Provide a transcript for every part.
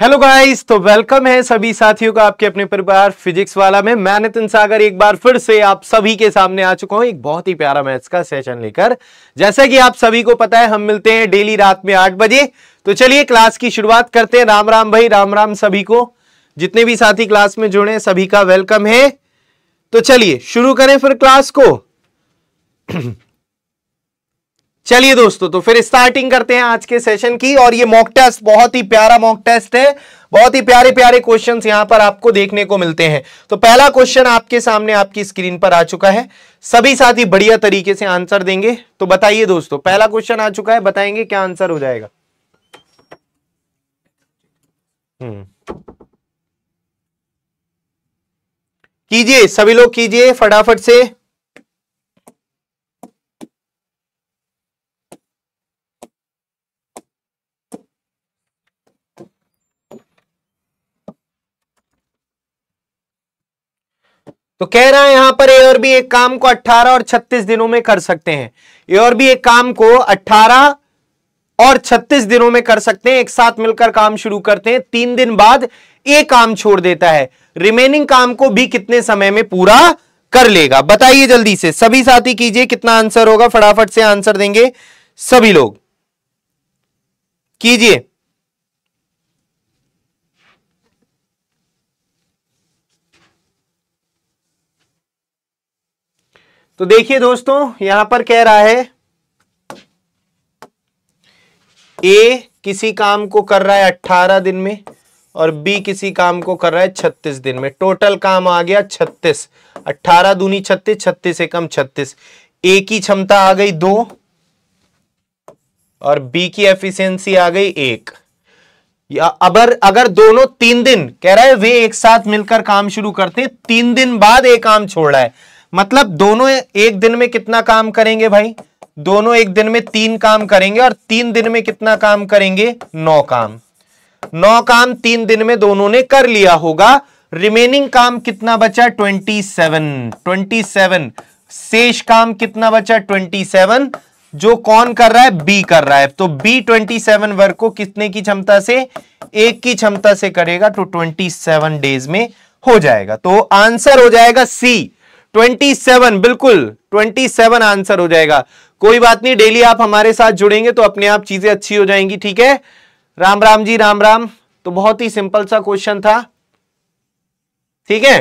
Hello guys तो welcome है सभी साथियों का आपके अपने परिवार फिजिक्स वाला में मैं नितिन सागर एक बार फिर से आप सभी के सामने आ चुका हूं एक बहुत ही प्यारा मैथ्स का सेशन लेकर जैसा कि आप सभी को पता है हम मिलते हैं डेली रात में आठ बजे तो चलिए क्लास की शुरुआत करते हैं राम राम भाई राम राम सभी को जितने भी साथी क्लास में जुड़े सभी का वेलकम है तो चलिए शुरू करें फिर क्लास को चलिए दोस्तों तो फिर स्टार्टिंग करते हैं आज के सेशन की और ये मॉक टेस्ट बहुत ही प्यारा मॉक टेस्ट है बहुत ही प्यारे प्यारे क्वेश्चन यहां पर आपको देखने को मिलते हैं तो पहला क्वेश्चन आपके सामने आपकी स्क्रीन पर आ चुका है सभी साथ ही बढ़िया तरीके से आंसर देंगे तो बताइए दोस्तों पहला क्वेश्चन आ चुका है बताएंगे क्या आंसर हो जाएगा हम्म। कीजिए सभी लोग कीजिए फटाफट से तो कह रहा है यहां पर ए और बी एक काम को 18 और 36 दिनों में कर सकते हैं ए और बी एक काम को 18 और 36 दिनों में कर सकते हैं एक साथ मिलकर काम शुरू करते हैं तीन दिन बाद ए काम छोड़ देता है रिमेनिंग काम को भी कितने समय में पूरा कर लेगा बताइए जल्दी से सभी साथी कीजिए कितना आंसर होगा फटाफट से आंसर देंगे सभी लोग कीजिए तो देखिए दोस्तों यहां पर कह रहा है ए किसी काम को कर रहा है अट्ठारह दिन में और बी किसी काम को कर रहा है छत्तीस दिन में टोटल काम आ गया छत्तीस अट्ठारह दूनी छत्तीस छत्तीस एकम छत्तीस ए की क्षमता आ गई दो और बी की एफिशिएंसी आ गई एक या अगर अगर दोनों तीन दिन कह रहा है वे एक साथ मिलकर काम शुरू करते हैं तीन दिन बाद एक काम छोड़ रहा है मतलब दोनों एक दिन में कितना काम करेंगे भाई दोनों एक दिन में तीन काम करेंगे और तीन दिन में कितना काम करेंगे नौ काम नौ काम तीन दिन में दोनों ने कर लिया होगा रिमेनिंग काम कितना बचा ट्वेंटी सेवन ट्वेंटी सेवन शेष काम कितना बचा ट्वेंटी सेवन जो कौन कर रहा है बी कर रहा है तो बी ट्वेंटी सेवन वर्क को कितने की क्षमता से एक की क्षमता से करेगा तो ट्वेंटी सेवन डेज में हो जाएगा तो आंसर हो जाएगा सी ट्वेंटी सेवन बिल्कुल ट्वेंटी सेवन आंसर हो जाएगा कोई बात नहीं डेली आप हमारे साथ जुड़ेंगे तो अपने आप चीजें अच्छी हो जाएंगी ठीक है राम राम जी राम राम तो बहुत ही सिंपल सा क्वेश्चन था ठीक है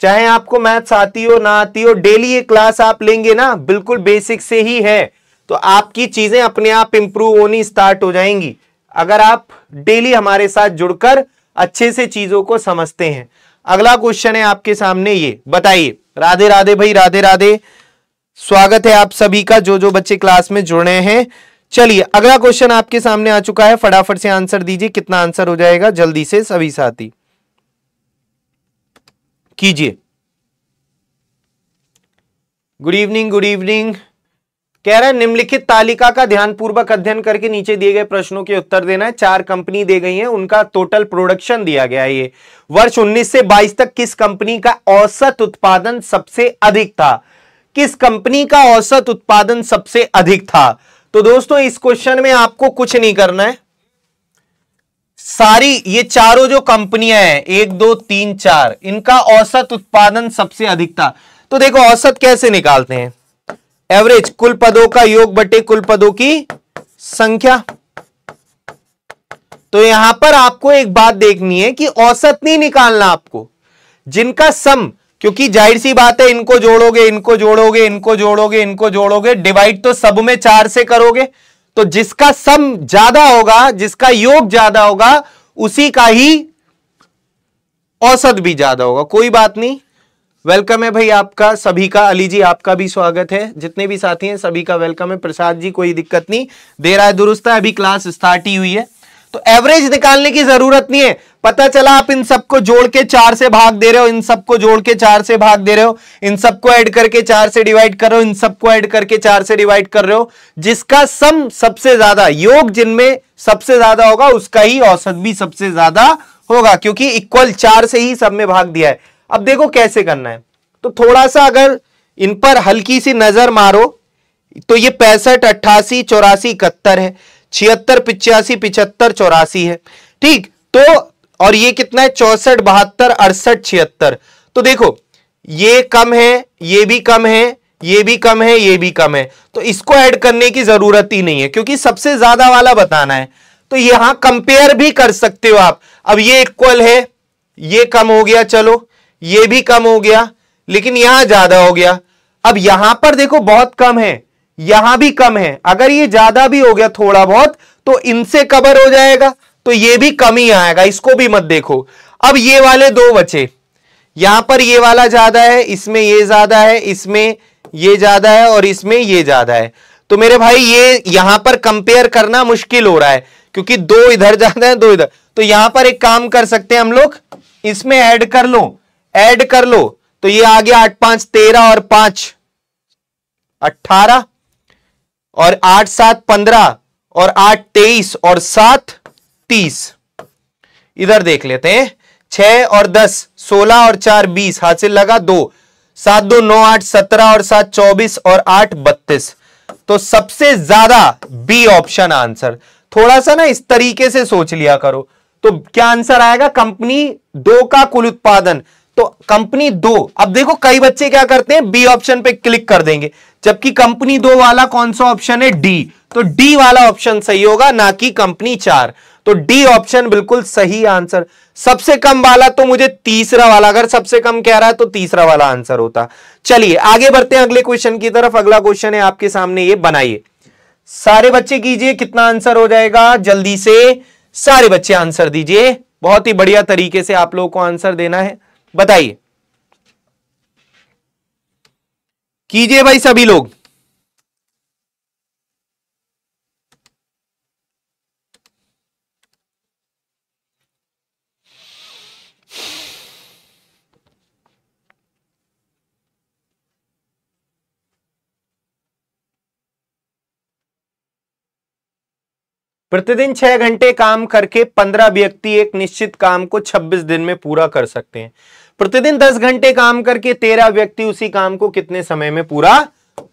चाहे आपको मैथ्स आती हो ना आती हो डेली ये क्लास आप लेंगे ना बिल्कुल बेसिक से ही है तो आपकी चीजें अपने आप इंप्रूव होनी स्टार्ट हो जाएंगी अगर आप डेली हमारे साथ जुड़कर अच्छे से चीजों को समझते हैं अगला क्वेश्चन है आपके सामने ये बताइए राधे राधे भाई राधे राधे स्वागत है आप सभी का जो जो बच्चे क्लास में जुड़े हैं चलिए अगला क्वेश्चन आपके सामने आ चुका है फटाफट से आंसर दीजिए कितना आंसर हो जाएगा जल्दी से सभी साथी कीजिए गुड इवनिंग गुड इवनिंग कह रहा है निम्नलिखित तालिका का ध्यानपूर्वक अध्ययन करके नीचे दिए गए प्रश्नों के उत्तर देना है चार कंपनी दे गई है उनका टोटल प्रोडक्शन दिया गया है ये वर्ष 19 से 22 तक किस कंपनी का औसत उत्पादन सबसे अधिक था किस कंपनी का औसत उत्पादन सबसे अधिक था तो दोस्तों इस क्वेश्चन में आपको कुछ नहीं करना है सारी ये चारों जो कंपनियां हैं एक दो तीन चार इनका औसत उत्पादन सबसे अधिक था तो देखो औसत कैसे निकालते हैं एवरेज कुल पदों का योग बटे कुल पदों की संख्या तो यहां पर आपको एक बात देखनी है कि औसत नहीं निकालना आपको जिनका सम क्योंकि जाहिर सी बात है इनको जोड़ोगे इनको जोड़ोगे इनको जोड़ोगे इनको जोड़ोगे डिवाइड तो सब में चार से करोगे तो जिसका सम ज्यादा होगा जिसका योग ज्यादा होगा उसी का ही औसत भी ज्यादा होगा कोई बात नहीं वेलकम है भाई आपका सभी का अली जी आपका भी स्वागत है जितने भी साथी हैं सभी का वेलकम है प्रसाद जी कोई दिक्कत नहीं दे रहा है दुरुस्त है अभी क्लास स्टार्ट ही हुई है तो एवरेज निकालने की जरूरत नहीं है पता चला आप इन सबको जोड़ के चार से भाग दे रहे हो इन सबको जोड़ के चार से भाग दे रहे हो इन सबको ऐड करके चार से डिवाइड कर रहे हो इन सबको ऐड करके चार से डिवाइड कर रहे हो जिसका सम सबसे ज्यादा योग जिनमें सबसे ज्यादा होगा उसका ही औसत भी सबसे ज्यादा होगा क्योंकि इक्वल चार से ही सब में भाग दिया है अब देखो कैसे करना है तो थोड़ा सा अगर इन पर हल्की सी नजर मारो तो ये पैंसठ अट्ठासी चौरासी इकहत्तर है छिहत्तर पिचासी पिछहत्तर चौरासी है ठीक तो और ये कितना है चौसठ बहत्तर अड़सठ छिहत्तर तो देखो ये कम है ये भी कम है ये भी कम है ये भी कम है तो इसको ऐड करने की जरूरत ही नहीं है क्योंकि सबसे ज्यादा वाला बताना है तो यहां कंपेयर भी कर सकते हो आप अब ये इक्वल है ये कम हो गया चलो ये भी कम हो गया लेकिन यहां ज्यादा हो गया अब यहां पर देखो बहुत कम है यहां भी कम है अगर ये ज्यादा भी हो गया थोड़ा बहुत तो इनसे कवर हो जाएगा तो ये भी कम ही आएगा इसको भी मत देखो अब ये वाले दो बचे यहां पर ये वाला ज्यादा है इसमें ये ज्यादा है इसमें ये ज्यादा है और इसमें ये ज्यादा है तो मेरे भाई ये यहां पर कंपेयर करना मुश्किल हो रहा है क्योंकि दो इधर ज्यादा है दो इधर तो यहां पर एक काम कर सकते हैं हम लोग इसमें ऐड कर लो ऐड कर लो तो ये आ गया आठ पांच तेरह और पांच अट्ठारह और आठ सात पंद्रह और आठ तेईस और सात तीस इधर देख लेते हैं छह और दस सोलह और चार बीस हासिल लगा दो सात दो नौ आठ सत्रह और सात चौबीस और आठ बत्तीस तो सबसे ज्यादा बी ऑप्शन आंसर थोड़ा सा ना इस तरीके से सोच लिया करो तो क्या आंसर आएगा कंपनी दो का कुल उत्पादन तो कंपनी दो अब देखो कई बच्चे क्या करते हैं बी ऑप्शन पे क्लिक कर देंगे जबकि कंपनी दो वाला कौन सा ऑप्शन है डी तो डी वाला ऑप्शन सही होगा ना कि कंपनी चार तो डी ऑप्शन बिल्कुल सही आंसर सबसे कम वाला तो मुझे तीसरा वाला अगर सबसे कम कह रहा है तो तीसरा वाला आंसर होता चलिए आगे बढ़ते हैं अगले क्वेश्चन की तरफ अगला क्वेश्चन है आपके सामने ये बनाइए सारे बच्चे कीजिए कितना आंसर हो जाएगा जल्दी से सारे बच्चे आंसर दीजिए बहुत ही बढ़िया तरीके से आप लोगों को आंसर देना है बताइए कीजिए भाई सभी लोग प्रतिदिन छह घंटे काम करके पंद्रह व्यक्ति एक निश्चित काम को छब्बीस दिन में पूरा कर सकते हैं प्रतिदिन दस घंटे काम करके तेरह व्यक्ति उसी काम को कितने समय में पूरा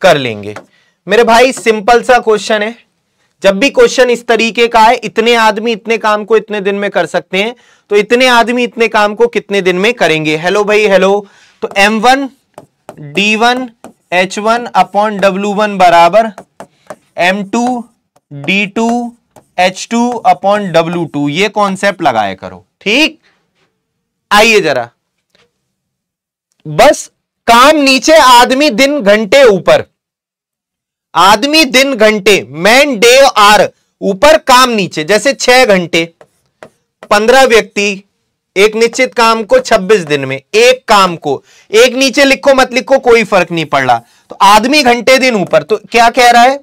कर लेंगे मेरे भाई सिंपल सा क्वेश्चन है जब भी क्वेश्चन इस तरीके का है इतने आदमी इतने काम को इतने दिन में कर सकते हैं तो इतने आदमी इतने काम को कितने दिन में करेंगे हेलो भाई हेलो तो M one D one H one upon W one बराबर M two D two H two upon W two ये कॉन्सेप्ट लगाया करो ठीक आइए जरा बस काम नीचे आदमी दिन घंटे ऊपर आदमी दिन घंटे मैन डे आर ऊपर काम नीचे जैसे छह घंटे पंद्रह व्यक्ति एक निश्चित काम को छब्बीस दिन में एक काम को एक नीचे लिखो मत लिखो कोई फर्क नहीं पड़ रहा तो आदमी घंटे दिन ऊपर तो क्या कह रहा है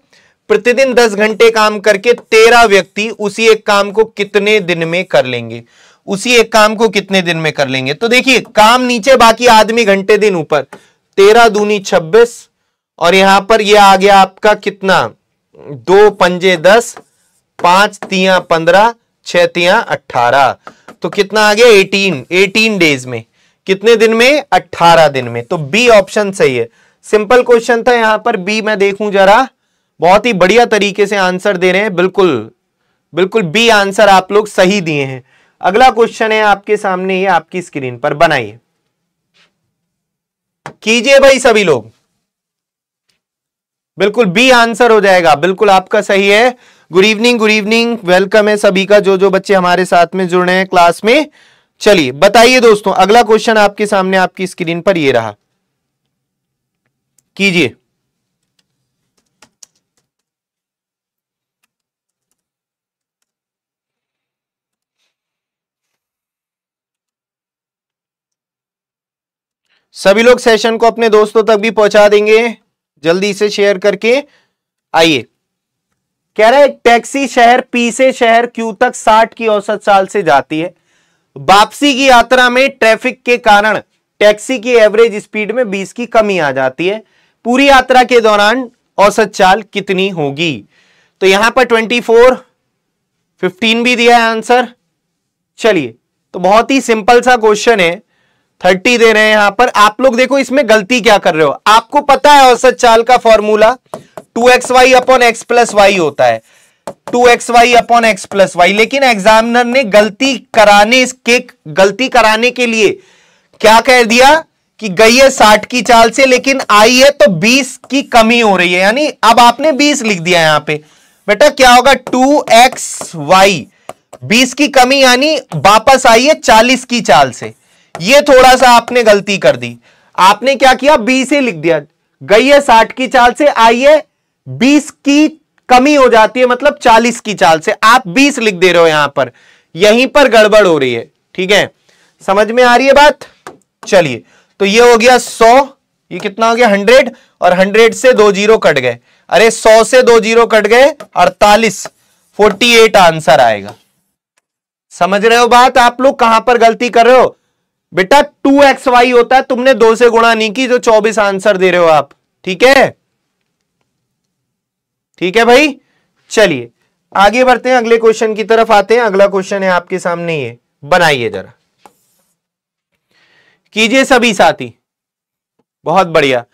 प्रतिदिन दस घंटे काम करके तेरह व्यक्ति उसी एक काम को कितने दिन में कर लेंगे उसी एक काम को कितने दिन में कर लेंगे तो देखिए काम नीचे बाकी आदमी घंटे दिन ऊपर तेरह दूनी छब्बीस और यहां पर ये आ गया आपका कितना दो पंजे दस पांच तिया पंद्रह छह तिया अट्ठारह तो कितना आ गया एटीन एटीन डेज में कितने दिन में अट्ठारह दिन में तो बी ऑप्शन सही है सिंपल क्वेश्चन था यहां पर बी मैं देखूं जरा बहुत ही बढ़िया तरीके से आंसर दे रहे हैं बिल्कुल बिल्कुल बी आंसर आप लोग सही दिए हैं अगला क्वेश्चन है आपके सामने ये आपकी स्क्रीन पर बनाइए कीजिए भाई सभी लोग बिल्कुल बी आंसर हो जाएगा बिल्कुल आपका सही है good evening good evening welcome है सभी का जो जो बच्चे हमारे साथ में जुड़ रहे हैं क्लास में चलिए बताइए दोस्तों अगला क्वेश्चन आपके सामने आपकी स्क्रीन पर ये रहा कीजिए सभी लोग सेशन को अपने दोस्तों तक भी पहुंचा देंगे जल्दी से शेयर करके आइए कह रहा है टैक्सी शहर पी से शहर क्यू तक 60 की औसत साल से जाती है वापसी की यात्रा में ट्रैफिक के कारण टैक्सी की एवरेज स्पीड में 20 की कमी आ जाती है पूरी यात्रा के दौरान औसत चाल कितनी होगी तो यहां पर 24 15 भी दिया है आंसर चलिए तो बहुत ही सिंपल सा क्वेश्चन है थर्टी दे रहे हैं यहां पर आप लोग देखो इसमें गलती क्या कर रहे हो आपको पता है औसत चाल का formula two X Y upon X plus Y होता है two X Y upon X plus Y लेकिन एग्जामिनर ने गलती कराने के गलती कराने के लिए क्या कह दिया कि गई है साठ की चाल से लेकिन आई है तो बीस की कमी हो रही है यानी अब आपने बीस लिख दिया यहां पे बेटा क्या होगा टू एक्स वाई बीस की कमी यानी वापस आई है चालीस की चाल से ये थोड़ा सा आपने गलती कर दी आपने क्या किया बीस ही लिख दिया गई है साठ की चाल से आई है बीस की कमी हो जाती है मतलब चालीस की चाल से आप बीस लिख दे रहे हो यहां पर यहीं पर गड़बड़ हो रही है ठीक है समझ में आ रही है बात चलिए तो ये हो गया सौ ये कितना हो गया हंड्रेड और हंड्रेड से दो जीरो कट गए अरे सौ से दो जीरो कट गए अड़तालीस फोर्टी एट आंसर आएगा समझ रहे हो बात आप लोग कहां पर गलती कर रहे हो बेटा टू एक्स वाई होता है तुमने दो से गुणा नहीं की जो चौबीस आंसर दे रहे हो आप ठीक है ठीक है भाई चलिए आगे बढ़ते हैं अगले क्वेश्चन की तरफ आते हैं अगला क्वेश्चन है आपके सामने ये बनाइए जरा कीजिए सभी साथी बहुत बढ़िया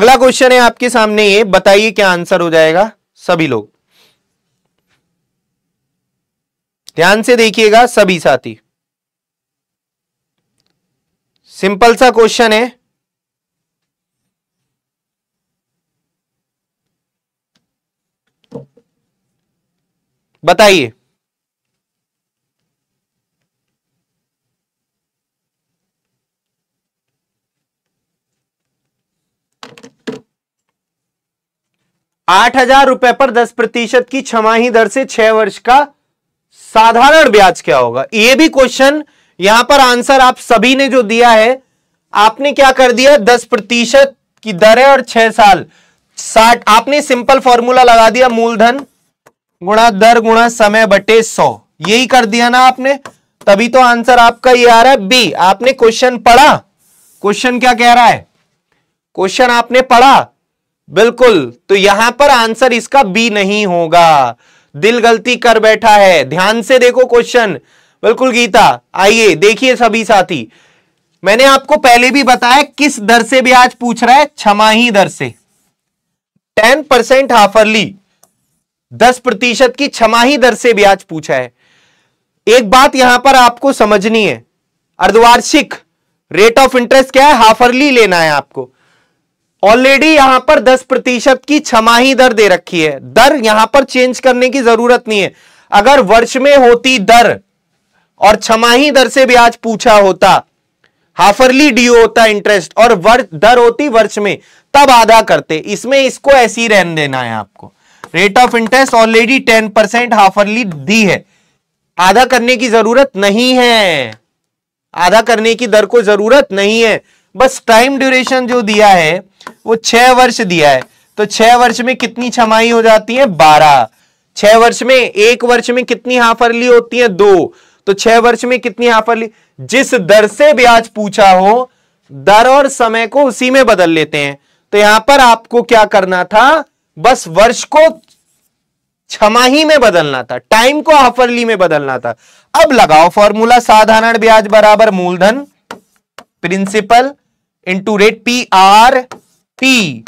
अगला क्वेश्चन है आपके सामने ये बताइए क्या आंसर हो जाएगा सभी लोग ध्यान से देखिएगा सभी साथी सिंपल सा क्वेश्चन है बताइए आठ हजार रुपए पर दस प्रतिशत की छमाही दर से छह वर्ष का साधारण ब्याज क्या होगा यह भी क्वेश्चन यहां पर आंसर आप सभी ने जो दिया है आपने क्या कर दिया दस प्रतिशत की दर है और छह साल साठ आपने सिंपल फॉर्मूला लगा दिया मूलधन गुणा दर गुणा समय बटे सौ यही कर दिया ना आपने तभी तो आंसर आपका ये आ रहा है बी आपने क्वेश्चन पढ़ा क्वेश्चन क्या कह रहा है क्वेश्चन आपने पढ़ा बिल्कुल तो यहां पर आंसर इसका बी नहीं होगा दिल गलती कर बैठा है ध्यान से देखो क्वेश्चन बिल्कुल गीता आइए देखिए सभी साथी मैंने आपको पहले भी बताया किस दर से ब्याज पूछ रहा है छमाही दर से टेन परसेंट हाफरली दस प्रतिशत की छमाही दर से ब्याज पूछा है एक बात यहां पर आपको समझनी है अर्धवार्षिक रेट ऑफ इंटरेस्ट क्या है हाफरली लेना है आपको ऑलरेडी यहां पर दस प्रतिशत की छमाही दर दे रखी है दर यहां पर चेंज करने की जरूरत नहीं है अगर वर्ष में होती दर और छमाही दर से ब्याज पूछा होता हाफरली डी होता इंटरेस्ट और वर्ष दर होती वर्ष में तब आधा करते इसमें इसको ऐसे ही रहने देना है आपको rate of interest already ten percent half yearly दी है आधा करने की जरूरत नहीं है आधा करने की दर को जरूरत नहीं है बस टाइम ड्यूरेशन जो दिया है वो छह वर्ष दिया है तो छह वर्ष में कितनी छमाही हो जाती है बारह छह वर्ष में एक वर्ष में कितनी हाफरली होती है दो तो छह वर्ष में कितनी ऑफर ली जिस दर से ब्याज पूछा हो दर और समय को उसी में बदल लेते हैं तो यहां पर आपको क्या करना था बस वर्ष को छमाही में बदलना था टाइम को हाफरली में बदलना था अब लगाओ फॉर्मूला साधारण ब्याज बराबर मूलधन principal into rate P R T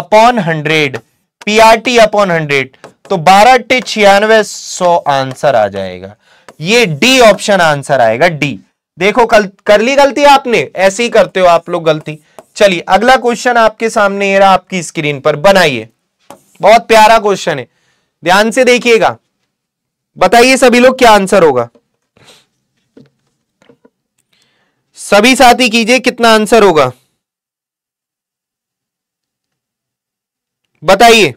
upon hundred P R T upon hundred तो बारह टे छियानवे सौ आंसर आ जाएगा ये डी ऑप्शन आंसर आएगा डी देखो कल कर ली गलती आपने ऐसे ही करते हो आप लोग गलती चलिए अगला क्वेश्चन आपके सामने ये रहा आपकी स्क्रीन पर बनाइए बहुत प्यारा क्वेश्चन है ध्यान से देखिएगा बताइए सभी लोग क्या आंसर होगा सभी साथी कीजिए कितना आंसर होगा बताइए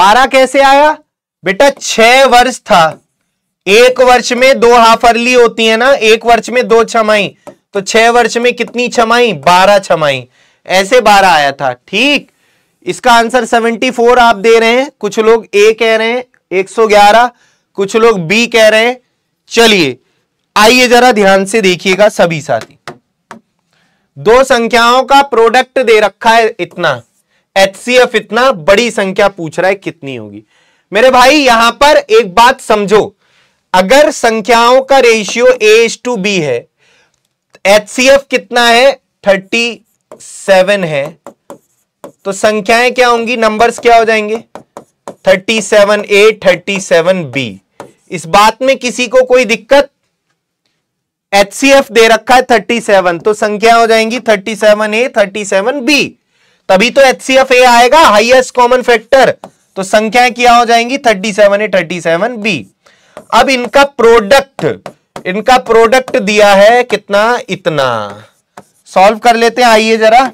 बारह कैसे आया बेटा छह वर्ष था एक वर्ष में दो हाफ अर्ली होती है ना एक वर्ष में दो छमाई तो छह वर्ष में कितनी छमाई बारह छमाई ऐसे बारह आया था ठीक इसका आंसर सेवेंटी फोर आप दे रहे हैं कुछ लोग ए कह रहे हैं एक सौ ग्यारह कुछ लोग बी कह रहे हैं चलिए आइए जरा ध्यान से देखिएगा सभी साथी दो संख्याओं का प्रोडक्ट दे रखा है इतना एचसीएफ इतना बड़ी संख्या पूछ रहा है कितनी होगी मेरे भाई यहां पर एक बात समझो अगर संख्याओं का रेशियो ए टू बी है एचसीएफ कितना है थर्टी सेवन है तो संख्याएं क्या होंगी नंबर्स क्या हो जाएंगे thirty seven A thirty seven B इस बात में किसी को कोई दिक्कत एचसीएफ दे रखा है थर्टी सेवन तो संख्या हो जाएंगी thirty seven A thirty seven B तभी तो एच आएगा हाइएस्ट कॉमन फैक्टर तो संख्याएं क्या हो जाएंगी thirty seven A thirty seven B अब इनका प्रोडक्ट इनका प्रोडक्ट दिया है कितना इतना सॉल्व कर लेते हैं आइए जरा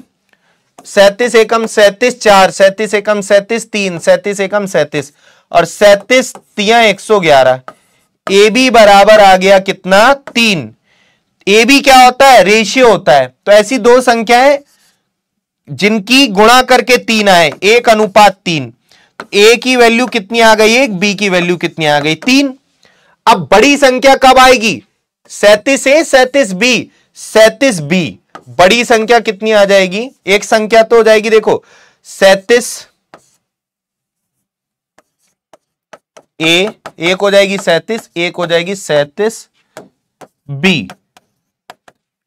सैतीस एकम सैतीस चार सैतीस एकम सैतीस तीन सैतीस एकम सैतीस और सैतीस तिया एक सौ ग्यारह ए बी बराबर आ गया कितना तीन ए बी क्या होता है रेशियो होता है तो ऐसी दो संख्याएं जिनकी गुणा करके तीन आए एक अनुपात तीन तो ए की वैल्यू कितनी आ गई एक बी की वैल्यू कितनी आ गई तीन अब बड़ी संख्या कब आएगी सैतीस ए सैतीस बी सैतीस बी बड़ी संख्या कितनी आ जाएगी एक संख्या तो हो जाएगी देखो सैतीस ए एक हो जाएगी सैतीस एक हो जाएगी सैतीस बी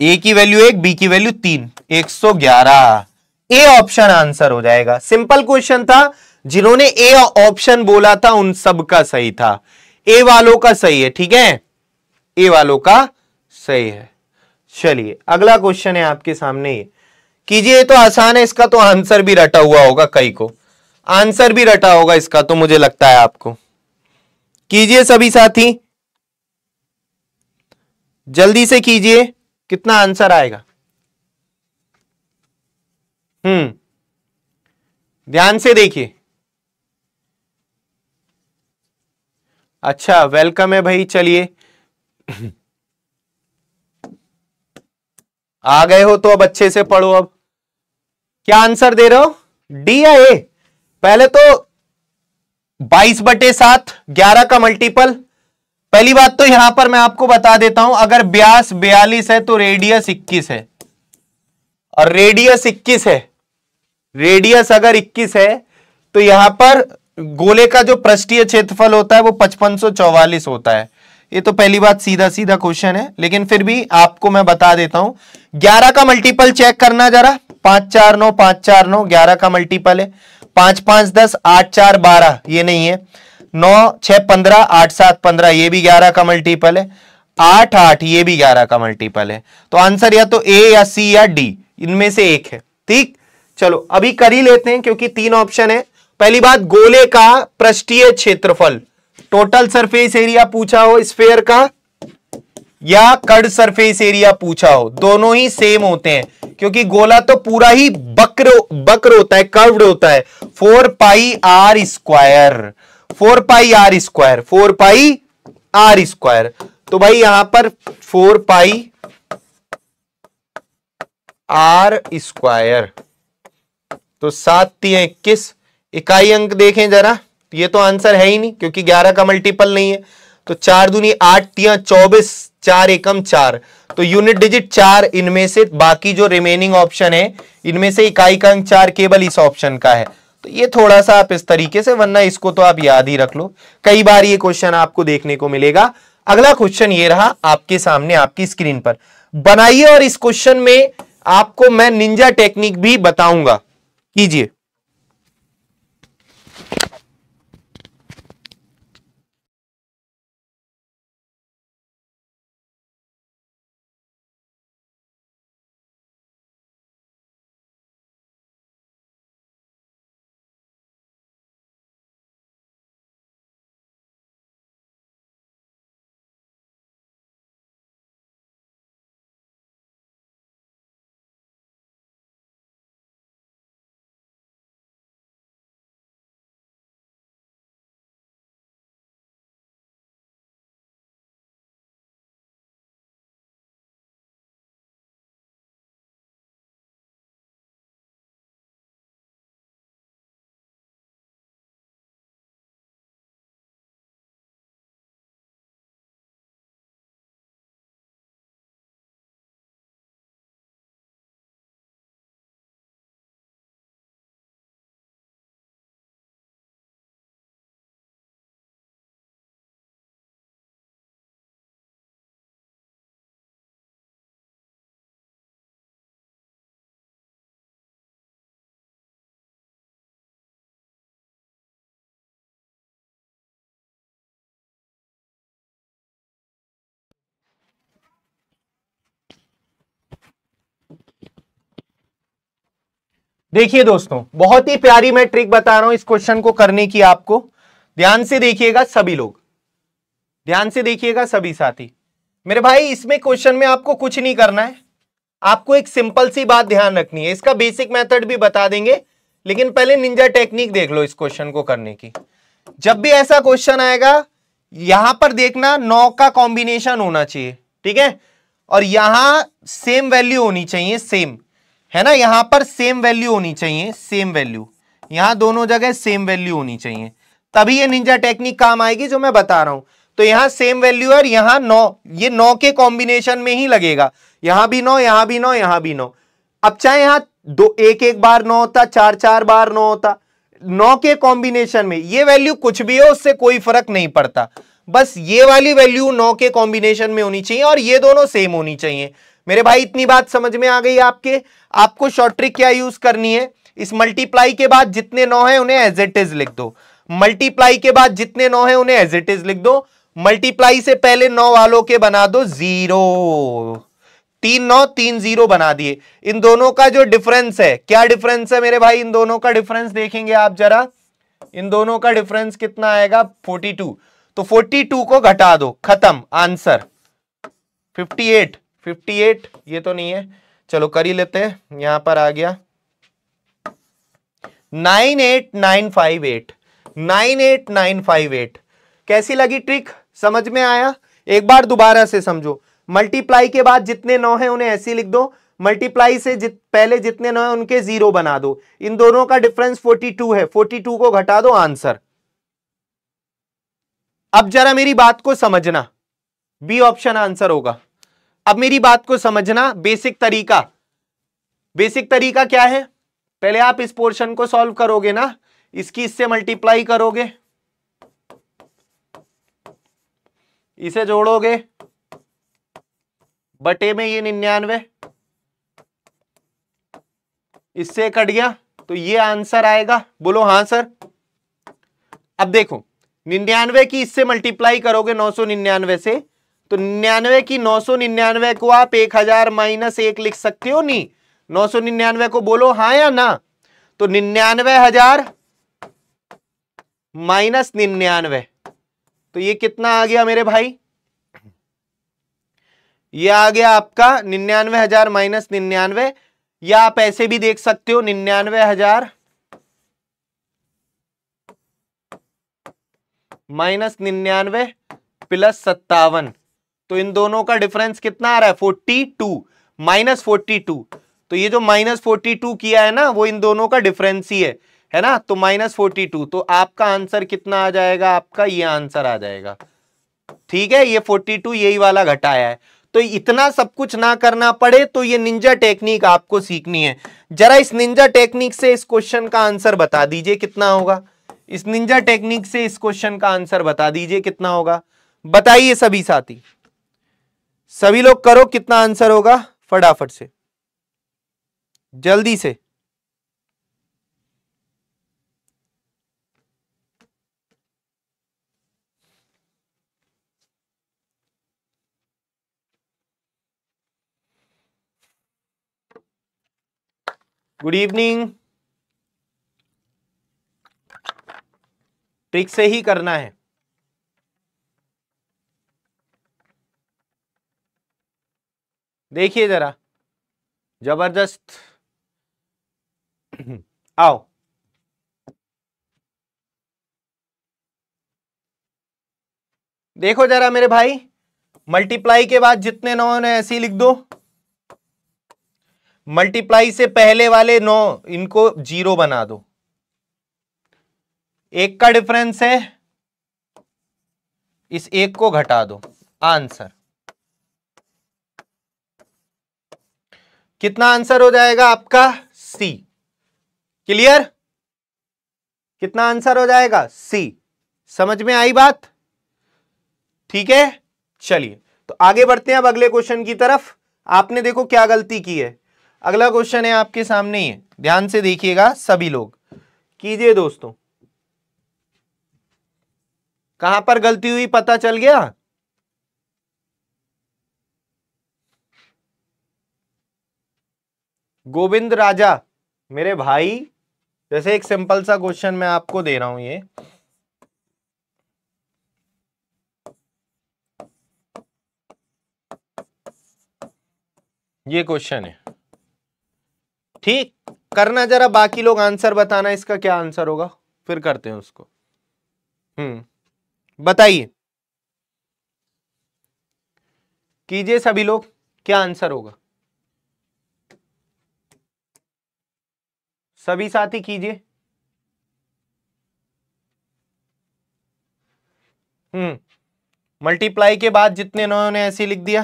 ए की वैल्यू एक बी की वैल्यू तीन एक सौ ग्यारह ए ऑप्शन आंसर हो जाएगा सिंपल क्वेश्चन था जिन्होंने ए ऑप्शन बोला था उन सबका सही था ए वालों का सही है ठीक है ए वालों का सही है चलिए अगला क्वेश्चन है आपके सामने ये कीजिए तो आसान है इसका तो आंसर भी रटा हुआ होगा कई को आंसर भी रटा होगा इसका तो मुझे लगता है आपको कीजिए सभी साथी जल्दी से कीजिए कितना आंसर आएगा हम्म ध्यान से देखिए अच्छा वेलकम है भाई चलिए आ गए हो तो अब अच्छे से पढ़ो अब क्या आंसर दे रहे हो डी या ए पहले तो 22 बटे सात ग्यारह का मल्टीपल पहली बात तो यहां पर मैं आपको बता देता हूं अगर ब्यास बयालीस है तो रेडियस इक्कीस है और रेडियस इक्कीस है रेडियस अगर 21 है तो यहां पर गोले का जो पृष्ठीय क्षेत्रफल होता है वो पचपन होता है ये तो पहली बात सीधा सीधा क्वेश्चन है लेकिन फिर भी आपको मैं बता देता हूं ग्यारह का मल्टीपल चेक करना जरा पांच चार नौ पांच चार नौ ग्यारह का मल्टीपल है पांच पांच दस आठ चार बारह ये नहीं है नौ छह पंद्रह आठ सात पंद्रह ये भी ग्यारह का मल्टीपल है आठ आठ ये भी ग्यारह का मल्टीपल है तो आंसर या तो ए या सी या डी इनमें से एक है ठीक चलो अभी कर ही लेते हैं क्योंकि तीन ऑप्शन है पहली बात गोले का पृष्ठीय क्षेत्रफल टोटल सरफेस एरिया पूछा हो स्फेयर का या कड सरफेस एरिया पूछा हो दोनों ही सेम होते हैं क्योंकि गोला तो पूरा ही बक्र बक्र होता है कर्व्ड होता है four pi R square four pi R square four pi R square तो भाई यहां पर फोर पाई आर स्क्वायर तो सात तीन इक्कीस इकाई अंक देखें जरा ये तो आंसर है ही नहीं क्योंकि ग्यारह का मल्टीपल नहीं है तो चार दूनी आठ तिया चौबीस चार एकम चार तो यूनिट डिजिट चार इनमें से बाकी जो रिमेनिंग ऑप्शन है इनमें से इकाई का अंक चार केवल इस ऑप्शन का है तो ये थोड़ा सा आप इस तरीके से वरना इसको तो आप याद ही रख लो कई बार ये क्वेश्चन आपको देखने को मिलेगा अगला क्वेश्चन ये रहा आपके सामने आपकी स्क्रीन पर बनाइए और इस क्वेश्चन में आपको मैं निंजा टेक्निक भी बताऊंगा कीजिए देखिए दोस्तों बहुत ही प्यारी मैं ट्रिक बता रहा हूं इस क्वेश्चन को करने की आपको ध्यान से देखिएगा सभी लोग ध्यान से देखिएगा सभी साथी मेरे भाई इसमें क्वेश्चन में आपको कुछ नहीं करना है आपको एक सिंपल सी बात ध्यान रखनी है इसका बेसिक मेथड भी बता देंगे लेकिन पहले निंजा टेक्निक देख लो इस क्वेश्चन को करने की जब भी ऐसा क्वेश्चन आएगा यहां पर देखना नौ का कॉम्बिनेशन होना चाहिए ठीक है और यहां सेम वैल्यू होनी चाहिए सेम है ना यहां पर सेम वैल्यू होनी चाहिए सेम वैल्यू यहां दोनों जगह सेम वैल्यू होनी चाहिए तभी ये निंजा टेक्निक काम आएगी जो मैं बता रहा हूं तो यहां सेम वैल्यू और यहाँ नौ ये नौ के कॉम्बिनेशन में ही लगेगा यहाँ भी नौ यहाँ भी नौ यहां भी नौ अब चाहे यहाँ दो एक एक बार नौ होता चार चार बार नौ होता नौ के कॉम्बिनेशन में ये वैल्यू कुछ भी हो उससे कोई फर्क नहीं पड़ता बस ये वाली वैल्यू नौ के कॉम्बिनेशन में होनी चाहिए और ये दोनों सेम होनी चाहिए मेरे भाई इतनी बात समझ में आ गई आपके आपको शॉर्ट ट्रिक क्या यूज करनी है इस मल्टीप्लाई के बाद जितने नौ है उन्हें एज इट इज लिख दो मल्टीप्लाई के बाद जितने नौ है उन्हें एज इट इज लिख दो मल्टीप्लाई से पहले नौ वालों के बना दो जीरो तीन नौ तीन जीरो बना दिए इन दोनों का जो डिफरेंस है क्या डिफरेंस है मेरे भाई इन दोनों का डिफरेंस देखेंगे आप जरा इन दोनों का डिफरेंस कितना आएगा फोर्टी टू तो फोर्टी टू को घटा दो खत्म आंसर फिफ्टी एट 58 ये तो नहीं है चलो कर ही लेते हैं यहां पर आ गया 98958 98958 कैसी लगी ट्रिक समझ में आया एक बार दोबारा से समझो मल्टीप्लाई के बाद जितने नौ हैं उन्हें ऐसे लिख दो मल्टीप्लाई से जित पहले जितने नौ हैं उनके जीरो बना दो इन दोनों का डिफरेंस 42 है 42 को घटा दो आंसर अब जरा मेरी बात को समझना बी ऑप्शन आंसर होगा अब मेरी बात को समझना बेसिक तरीका बेसिक तरीका क्या है पहले आप इस पोर्शन को सॉल्व करोगे ना इसकी इससे मल्टीप्लाई करोगे इसे जोड़ोगे बटे में ये निन्यानवे इससे कट गया तो ये आंसर आएगा बोलो हां सर अब देखो निन्यानवे की इससे मल्टीप्लाई करोगे नौ सौ निन्यानवे से तो निन्यानवे की नौ सौ निन्यानवे को आप एक हजार माइनस एक लिख सकते हो नी नौ सौ निन्यानवे को बोलो हाँ या ना तो निन्यानवे हजार माइनस निन्यानवे तो ये कितना आ गया मेरे भाई ये आ गया आपका निन्यानवे हजार माइनस निन्यानवे या आप ऐसे भी देख सकते हो निन्यानवे हजार माइनस निन्यानवे प्लस सत्तावन तो इन दोनों का डिफरेंस कितना आ रहा है forty two minus forty two तो ये जो माइनस फोर्टी टू किया है ना वो इन दोनों का डिफरेंस ही है है ना तो माइनस फोर्टी टू तो आपका आंसर कितना आ जाएगा आपका ये आंसर आ जाएगा ठीक है ये फोर्टी टू यही वाला घटाया है तो इतना सब कुछ ना करना पड़े तो ये निंजा टेक्निक आपको सीखनी है जरा इस निंजा टेक्निक से इस क्वेश्चन का आंसर बता दीजिए कितना होगा इस निंजा टेक्निक से इस क्वेश्चन का आंसर बता दीजिए कितना होगा बताइए सभी साथी सभी लोग करो कितना आंसर होगा फटाफट से जल्दी से गुड इवनिंग ट्रिक से ही करना है देखिए जरा जबरदस्त आओ देखो जरा मेरे भाई मल्टीप्लाई के बाद जितने नौ है ऐसे लिख दो मल्टीप्लाई से पहले वाले नौ इनको जीरो बना दो एक का डिफरेंस है इस एक को घटा दो आंसर कितना आंसर हो जाएगा आपका सी क्लियर कितना आंसर हो जाएगा सी समझ में आई बात ठीक है चलिए तो आगे बढ़ते हैं अब अगले क्वेश्चन की तरफ आपने देखो क्या गलती की है अगला क्वेश्चन है आपके सामने ही ध्यान से देखिएगा सभी लोग कीजिए दोस्तों कहां पर गलती हुई पता चल गया गोविंद राजा मेरे भाई जैसे एक सिंपल सा क्वेश्चन मैं आपको दे रहा हूं ये ये क्वेश्चन है ठीक करना जरा बाकी लोग आंसर बताना इसका क्या आंसर होगा फिर करते हैं उसको हम्म बताइए कीजिए सभी लोग क्या आंसर होगा सभी साथी कीजिए हम्म मल्टीप्लाई के बाद जितने नौ ने ऐसे लिख दिया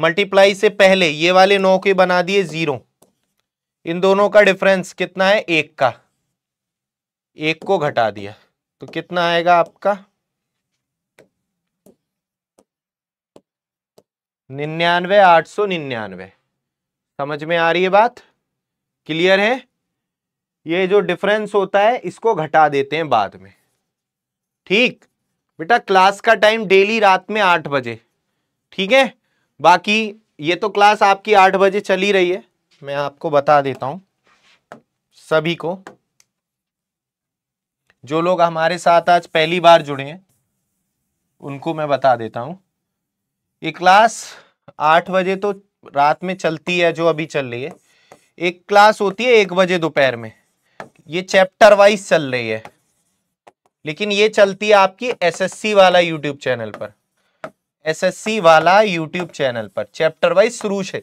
मल्टीप्लाई से पहले ये वाले नौ के बना दिए जीरो इन दोनों का डिफरेंस कितना है एक का एक को घटा दिया तो कितना आएगा आपका निन्यानवे आठ सौ निन्यानवे समझ में आ रही है बात क्लियर है ये जो डिफरेंस होता है इसको घटा देते हैं बाद में ठीक बेटा क्लास का टाइम डेली रात में आठ बजे ठीक है बाकी ये तो क्लास आपकी आठ बजे चली रही है मैं आपको बता देता हूँ सभी को जो लोग हमारे साथ आज पहली बार जुड़े हैं उनको मैं बता देता हूँ ये क्लास आठ बजे तो रात में चलती है जो अभी चल रही है एक क्लास होती है एक बजे दोपहर में ये चैप्टर वाइज चल रही है लेकिन ये चलती है आपकी एसएससी वाला यूट्यूब चैनल पर एसएससी वाला यूट्यूब चैनल पर चैप्टर वाइज शुरू से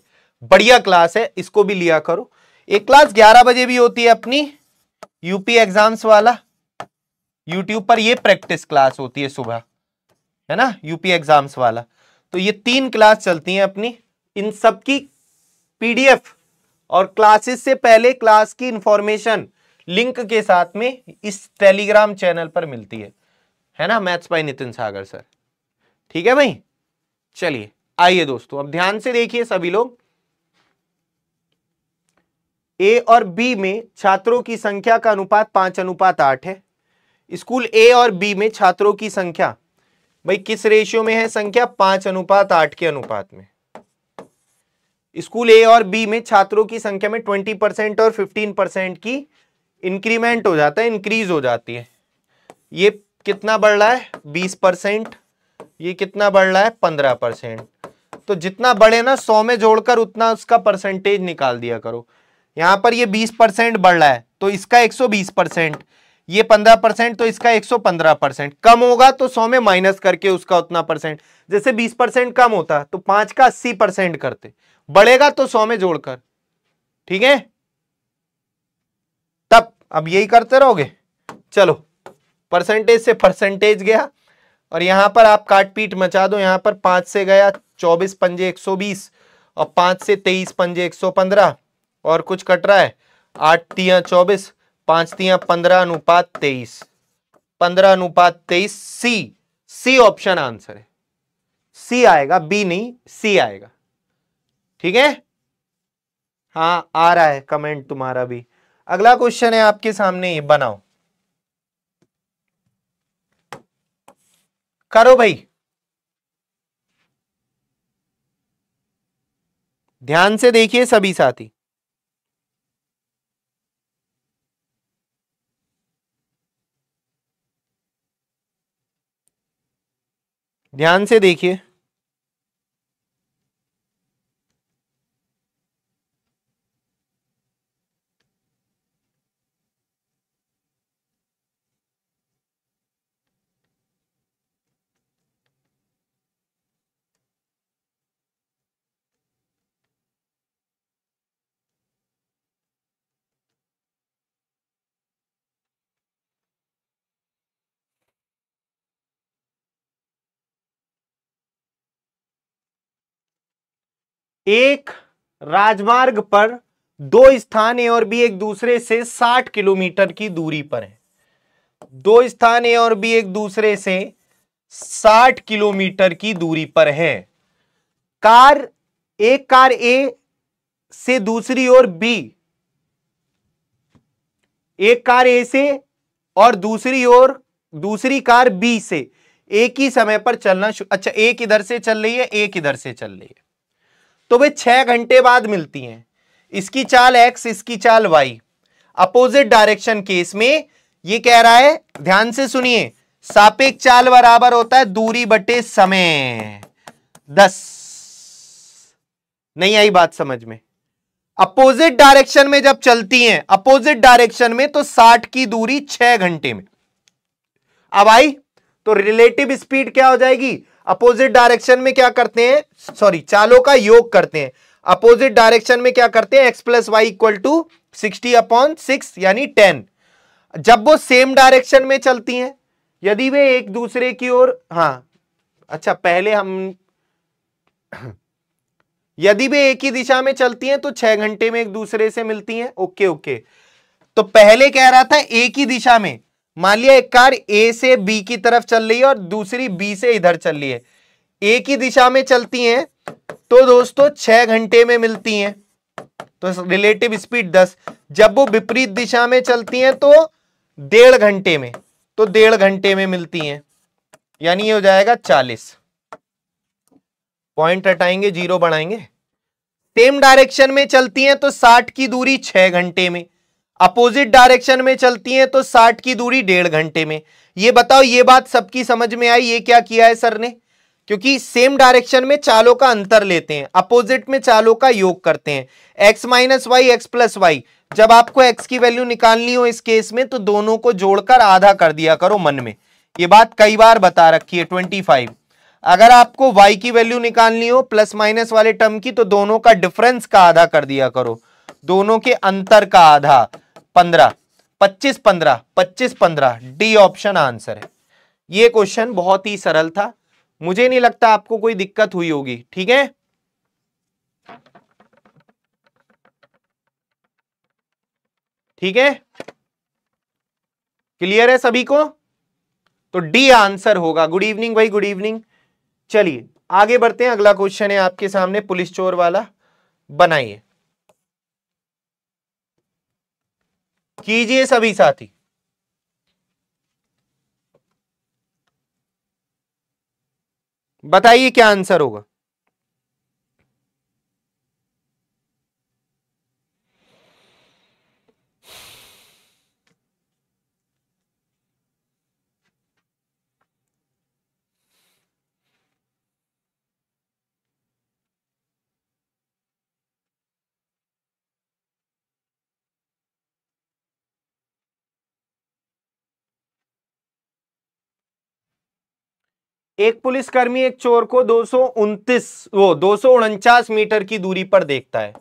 बढ़िया क्लास है इसको भी लिया करो एक क्लास 11 बजे भी होती है अपनी यूपी एग्जाम्स वाला यूट्यूब पर ये प्रैक्टिस क्लास होती है सुबह है ना यूपी एग्जाम्स वाला तो ये तीन क्लास चलती हैं अपनी इन सबकी पीडीएफ और क्लासेस से पहले क्लास की इंफॉर्मेशन लिंक के साथ में इस टेलीग्राम चैनल पर मिलती है है ना maths by Nitin Sagar sir ठीक है भाई चलिए आइए दोस्तों अब ध्यान से देखिए सभी लोग ए और बी में छात्रों की संख्या का अनुपात पांच अनुपात आठ है स्कूल ए और बी में छात्रों की संख्या भाई किस रेशियो में है संख्या पांच अनुपात आठ के अनुपात में स्कूल ए और बी में छात्रों की संख्या में ट्वेंटी परसेंट और फिफ्टीन परसेंट की इंक्रीमेंट हो जाता है इंक्रीज हो जाती है ये कितना बढ़ रहा है बीस परसेंट ये कितना बढ़ रहा है पंद्रह परसेंट तो जितना बढ़े ना सौ में जोड़कर उतना उसका परसेंटेज निकाल दिया करो यहाँ पर ये बीस परसेंट बढ़ रहा है तो इसका एक सौ बीस परसेंट ये पंद्रह परसेंट तो इसका एक सौ पंद्रह परसेंट कम होगा तो सौ में माइनस करके उसका उतना परसेंट जैसे बीस परसेंट कम होता तो पांच का अस्सी परसेंट करते बढ़ेगा तो सौ में जोड़कर ठीक है तब अब यही करते रहोगे चलो परसेंटेज से परसेंटेज गया और यहां पर आप काटपीट मचा दो यहां पर पांच से गया चौबीस पंजे एक सौ बीस और पांच से तेईस पंजे एक सौ पंद्रह और कुछ कट रहा है आठ तिया चौबीस पांच तिया पंद्रह अनुपात तेईस पंद्रह अनुपात तेईस सी सी ऑप्शन आंसर है सी आएगा बी नहीं सी आएगा ठीक है हाँ आ रहा है कमेंट तुम्हारा भी अगला क्वेश्चन है आपके सामने ये बनाओ करो भाई ध्यान से देखिए सभी साथी ध्यान से देखिए एक राजमार्ग पर दो स्थान ए और बी एक दूसरे से 60 किलोमीटर की दूरी पर है दो स्थान ए और बी एक दूसरे से 60 किलोमीटर की दूरी पर है कार एक कार ए से दूसरी ओर बी एक कार ए से और दूसरी ओर दूसरी कार बी से एक ही समय पर चलना अच्छा एक इधर से चल रही है एक इधर से चल रही है तो वे छह घंटे बाद मिलती हैं इसकी चाल एक्स इसकी चाल वाई अपोजिट डायरेक्शन केस में ये कह रहा है ध्यान से सुनिए सापेक्ष चाल बराबर होता है दूरी बटे समय दस नहीं आई बात समझ में अपोजिट डायरेक्शन में जब चलती हैं अपोजिट डायरेक्शन में तो साठ की दूरी छह घंटे में अब आई तो रिलेटिव स्पीड क्या हो जाएगी अपोजिट डायरेक्शन में क्या करते हैं सॉरी चालों का योग करते हैं अपोजिट डायरेक्शन में क्या करते हैं X plus Y equal to sixty upon six यानी टेन जब वो सेम डायरेक्शन में चलती हैं यदि वे एक दूसरे की ओर हाँ अच्छा पहले हम यदि वे एक ही दिशा में चलती हैं तो छह घंटे में एक दूसरे से मिलती हैं ओके ओके तो पहले कह रहा था एक ही दिशा में मान लिया एक कार ए से बी की तरफ चल रही है और दूसरी बी से इधर चल रही है ए की दिशा में चलती हैं तो दोस्तों छह घंटे में मिलती हैं तो रिलेटिव स्पीड दस जब वो विपरीत दिशा में चलती हैं तो डेढ़ घंटे में तो डेढ़ घंटे में मिलती हैं यानी ये हो जाएगा चालीस पॉइंट हटाएंगे जीरो बढ़ाएंगे सेम डायरेक्शन में चलती हैं तो साठ की दूरी छह घंटे में अपोजिट डायरेक्शन में चलती हैं तो 60 की दूरी डेढ़ घंटे में ये बताओ ये बात सबकी समझ में आई ये क्या किया है सर ने क्योंकि सेम डायरेक्शन में चालों का अंतर लेते हैं अपोजिट में चालों का योग करते हैं x minus Y X plus Y जब आपको x की वैल्यू निकालनी हो इस केस में तो दोनों को जोड़कर आधा कर दिया करो मन में ये बात कई बार बता रखी है ट्वेंटी फाइव अगर आपको y की वैल्यू निकालनी हो प्लस माइनस वाले टर्म की तो दोनों का डिफरेंस का आधा कर दिया करो दोनों के अंतर का आधा पंद्रह पच्चीस पंद्रह पच्चीस पंद्रह डी ऑप्शन आंसर है ये क्वेश्चन बहुत ही सरल था मुझे नहीं लगता आपको कोई दिक्कत हुई होगी ठीक है ठीक है क्लियर है सभी को तो डी आंसर होगा गुड इवनिंग भाई गुड इवनिंग चलिए आगे बढ़ते हैं अगला क्वेश्चन है आपके सामने पुलिस चोर वाला बनाइए कीजिए सभी साथी बताइए क्या आंसर होगा एक पुलिसकर्मी एक चोर को दो वो दो मीटर की दूरी पर देखता है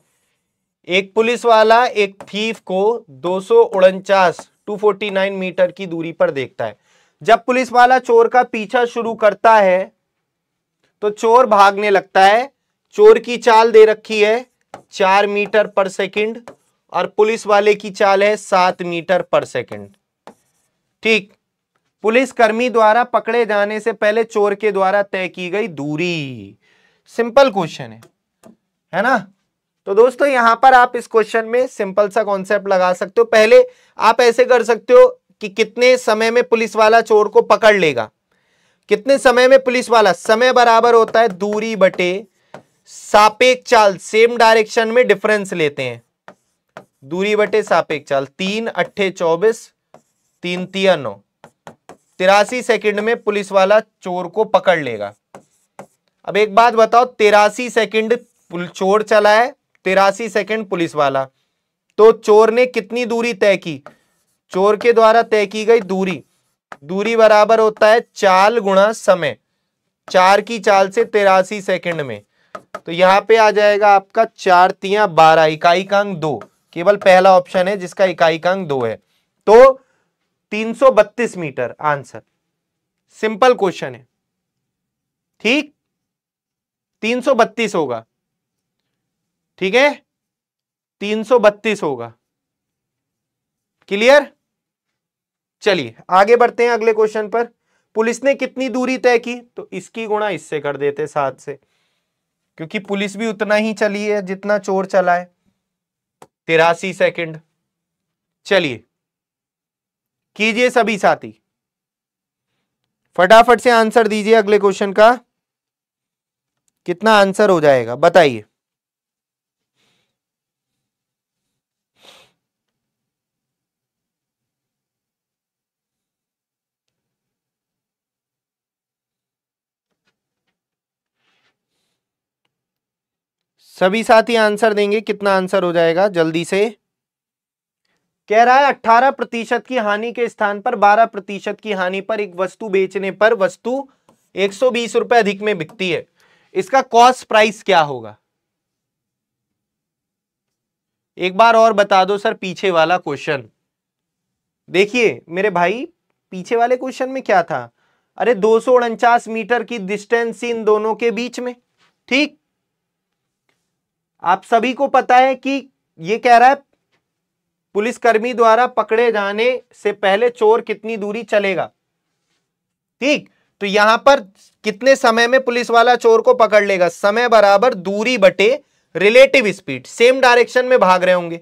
एक पुलिस वाला एक थीफ को दो 249 मीटर की दूरी पर देखता है जब पुलिस वाला चोर का पीछा शुरू करता है तो चोर भागने लगता है चोर की चाल दे रखी है चार मीटर पर सेकंड और पुलिस वाले की चाल है सात मीटर पर सेकंड ठीक पुलिसकर्मी द्वारा पकड़े जाने से पहले चोर के द्वारा तय की गई दूरी सिंपल क्वेश्चन है है ना तो दोस्तों यहां पर आप इस क्वेश्चन में सिंपल सा कॉन्सेप्ट लगा सकते हो पहले आप ऐसे कर सकते हो कि कितने समय में पुलिस वाला चोर को पकड़ लेगा कितने समय में पुलिस वाला समय बराबर होता है दूरी बटे सापेक्ष चाल सेम डायरेक्शन में डिफरेंस लेते हैं दूरी बटे सापेक्ष चाल तीन अट्ठे चौबीस तीन तिया नौ तिरासी सेकंड में पुलिस वाला चोर को पकड़ लेगा अब एक बात बताओ तिरासी सेकंड चोर चला है तिरासी सेकंड पुलिस वाला तो चोर ने कितनी दूरी तय की चोर के द्वारा तय की गई दूरी दूरी बराबर होता है चाल गुणा समय चार की चाल से तिरासी सेकंड में तो यहां पे आ जाएगा आपका चार तिया बारह इकाई दो केवल पहला ऑप्शन है जिसका इकाई दो है तो 332 मीटर आंसर सिंपल क्वेश्चन है ठीक 332 होगा ठीक है 332 होगा क्लियर चलिए आगे बढ़ते हैं अगले क्वेश्चन पर पुलिस ने कितनी दूरी तय की तो इसकी गुणा इससे कर देते सात से क्योंकि पुलिस भी उतना ही चली है जितना चोर चला है तिरासी सेकंड चलिए कीजिए सभी साथी फटाफट से आंसर दीजिए अगले क्वेश्चन का कितना आंसर हो जाएगा बताइए सभी साथी आंसर देंगे कितना आंसर हो जाएगा जल्दी से कह रहा है अट्ठारह प्रतिशत की हानि के स्थान पर बारह प्रतिशत की हानि पर एक वस्तु बेचने पर वस्तु एक सौ बीस रुपए अधिक में बिकती है इसका कॉस्ट प्राइस क्या होगा एक बार और बता दो सर पीछे वाला क्वेश्चन देखिए मेरे भाई पीछे वाले क्वेश्चन में क्या था अरे दो मीटर की डिस्टेंस इन दोनों के बीच में ठीक आप सभी को पता है कि ये कह रहा है पुलिसकर्मी द्वारा पकड़े जाने से पहले चोर कितनी दूरी चलेगा ठीक तो यहां पर कितने समय में पुलिस वाला चोर को पकड़ लेगा समय बराबर दूरी बटे रिलेटिव स्पीड सेम डायरेक्शन में भाग रहे होंगे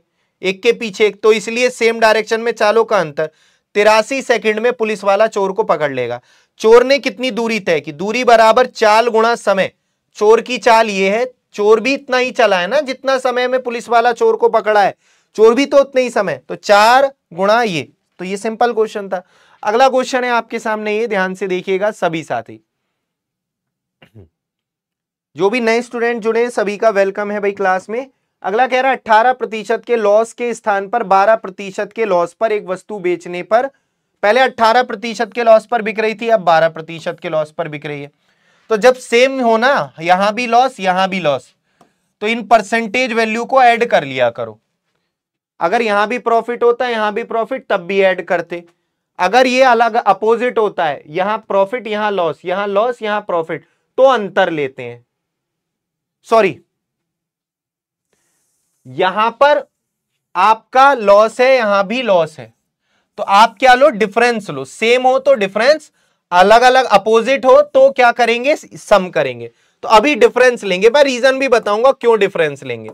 एक के पीछे एक तो इसलिए सेम डायरेक्शन में चालों का अंतर तिरासी सेकंड में पुलिस वाला चोर को पकड़ लेगा चोर ने कितनी दूरी तय की दूरी बराबर चाल गुणा समय चोर की चाल ये है चोर भी इतना ही चला है ना जितना समय में पुलिस वाला चोर को पकड़ा है चोर भी तो उतने ही समय तो चार गुणा ये तो ये सिंपल क्वेश्चन था अगला क्वेश्चन है आपके सामने ये ध्यान से देखिएगा सभी साथी जो भी नए स्टूडेंट जुड़े सभी का वेलकम है भाई क्लास में अगला कह रहा है अट्ठारह प्रतिशत के लॉस के स्थान पर बारह प्रतिशत के लॉस पर एक वस्तु बेचने पर पहले अट्ठारह प्रतिशत के लॉस पर बिक रही थी अब बारह प्रतिशत के लॉस पर बिक रही है तो जब सेम हो ना यहां भी लॉस यहां भी लॉस तो इन परसेंटेज वैल्यू को ऐड कर लिया करो अगर यहां भी प्रॉफिट होता है यहां भी प्रॉफिट तब भी ऐड करते अगर ये अलग अपोजिट होता है यहां प्रॉफिट यहां लॉस यहां लॉस यहां प्रॉफिट तो अंतर लेते हैं सॉरी यहां पर आपका लॉस है यहां भी लॉस है तो आप क्या लो डिफरेंस लो सेम हो तो डिफरेंस अलग अलग अपोजिट हो तो क्या करेंगे सम करेंगे तो अभी डिफरेंस लेंगे मैं रीजन भी बताऊंगा क्यों डिफरेंस लेंगे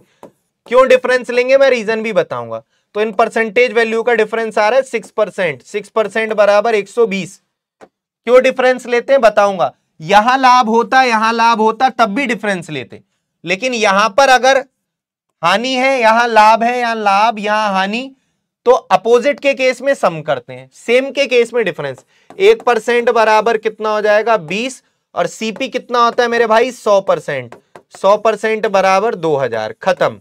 क्यों डिफरेंस लेंगे मैं रीजन भी बताऊंगा तो इन परसेंटेज वैल्यू का डिफरेंस आ रहा है सिक्स परसेंट सिक्स परसेंट बराबर एक सौ बीस क्यों डिफरेंस लेते हैं बताऊंगा यहां लाभ होता यहां लाभ होता तब भी डिफरेंस लेते लेकिन यहां पर अगर हानि है यहां लाभ है यहां लाभ यहां हानि तो अपोजिट के केस में सम करते हैं सेम के केस में डिफरेंस एक परसेंट बराबर कितना हो जाएगा बीस और सीपी कितना होता है मेरे भाई सौ परसेंट सौ परसेंट बराबर दो हजार खत्म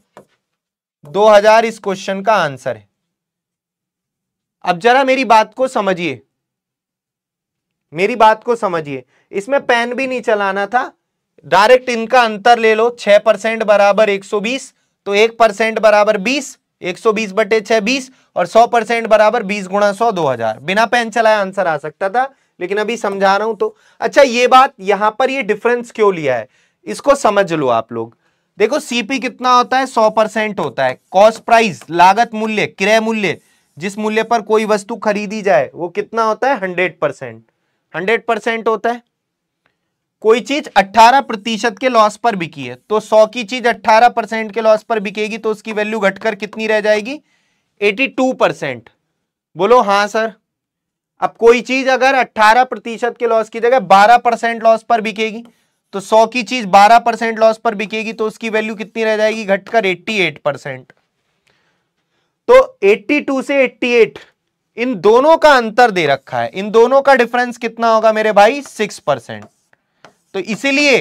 2000 इस क्वेश्चन का आंसर है अब जरा मेरी बात को समझिए मेरी बात को समझिए इसमें पेन भी नहीं चलाना था डायरेक्ट इनका अंतर ले लो छह परसेंट बराबर एक सौ बीस तो एक परसेंट बराबर बीस एक सौ बीस बटे छह बीस और सौ परसेंट बराबर बीस गुणा सौ दो हजार बिना पेन चलाया आंसर आ सकता था लेकिन अभी समझा रहा हूं तो अच्छा ये बात यहां पर ये डिफरेंस क्यों लिया है इसको समझ लो आप लोग देखो सीपी कितना होता है सौ परसेंट होता है कॉस्ट प्राइस लागत मूल्य क्रय मूल्य जिस मूल्य पर कोई वस्तु खरीदी जाए वो कितना होता है हंड्रेड परसेंट हंड्रेड परसेंट होता है कोई चीज अट्ठारह प्रतिशत के लॉस पर बिकी है तो सौ की चीज अट्ठारह परसेंट के लॉस पर बिकेगी तो उसकी वैल्यू घटकर कितनी रह जाएगी टू परसेंट बोलो हाँ सर अब कोई चीज अगर अट्ठारह प्रतिशत के लॉस की जगह बारह परसेंट लॉस पर बिकेगी तो सौ की चीज बारह परसेंट लॉस पर बिकेगी तो उसकी वैल्यू कितनी रह जाएगी घटकर एट्टी एट परसेंट तो 82 से 88 इन दोनों का अंतर दे रखा है इन दोनों का डिफरेंस कितना होगा मेरे भाई सिक्स परसेंट तो इसीलिए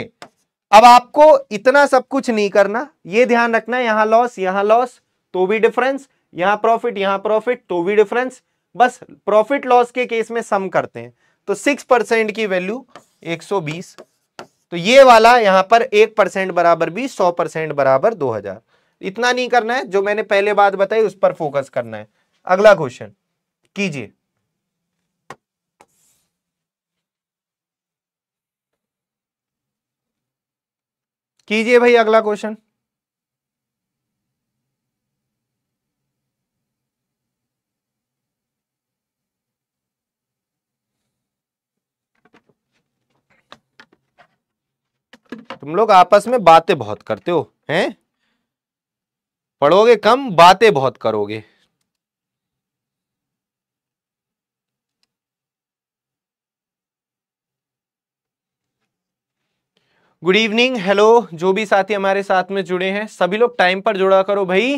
अब आपको इतना सब कुछ नहीं करना यह ध्यान रखना है यहां लॉस यहां लॉस तो भी डिफरेंस यहां प्रॉफिट यहां प्रॉफिट तो भी डिफरेंस बस प्रॉफिट लॉस के केस में सम करते हैं तो सिक्स परसेंट की वैल्यू एक सौ बीस तो ये वाला यहां पर एक परसेंट बराबर भी सौ परसेंट बराबर दो हजार इतना नहीं करना है जो मैंने पहले बात बताई उस पर फोकस करना है अगला क्वेश्चन कीजिए कीजिए भाई अगला क्वेश्चन तुम लोग आपस में बातें बहुत करते हो हैं पढ़ोगे कम बातें बहुत करोगे गुड इवनिंग हेलो जो भी साथी हमारे साथ में जुड़े हैं सभी लोग टाइम पर जुड़ा करो भाई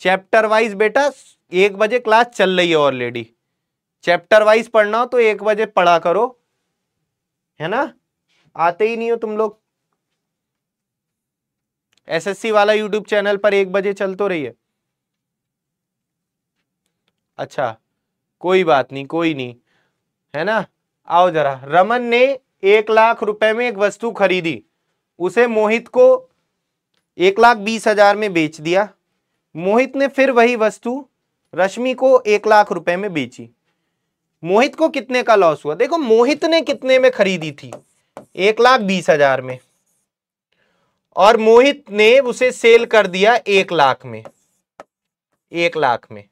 चैप्टर वाइज बेटा एक बजे क्लास चल रही है ऑलरेडी चैप्टर वाइज पढ़ना हो तो एक बजे पढ़ा करो है ना आते ही नहीं हो तुम लोग एसएससी वाला यूट्यूब चैनल पर एक बजे चल तो रही है अच्छा कोई बात नहीं कोई नहीं है ना आओ जरा रमन ने एक लाख रुपए में एक वस्तु खरीदी उसे मोहित को एक लाख बीस हजार में बेच दिया मोहित ने फिर वही वस्तु रश्मि को एक लाख रुपए में बेची मोहित को कितने का लॉस हुआ देखो मोहित ने कितने में खरीदी थी एक लाख बीस हजार में और मोहित ने उसे सेल कर दिया एक लाख में एक लाख में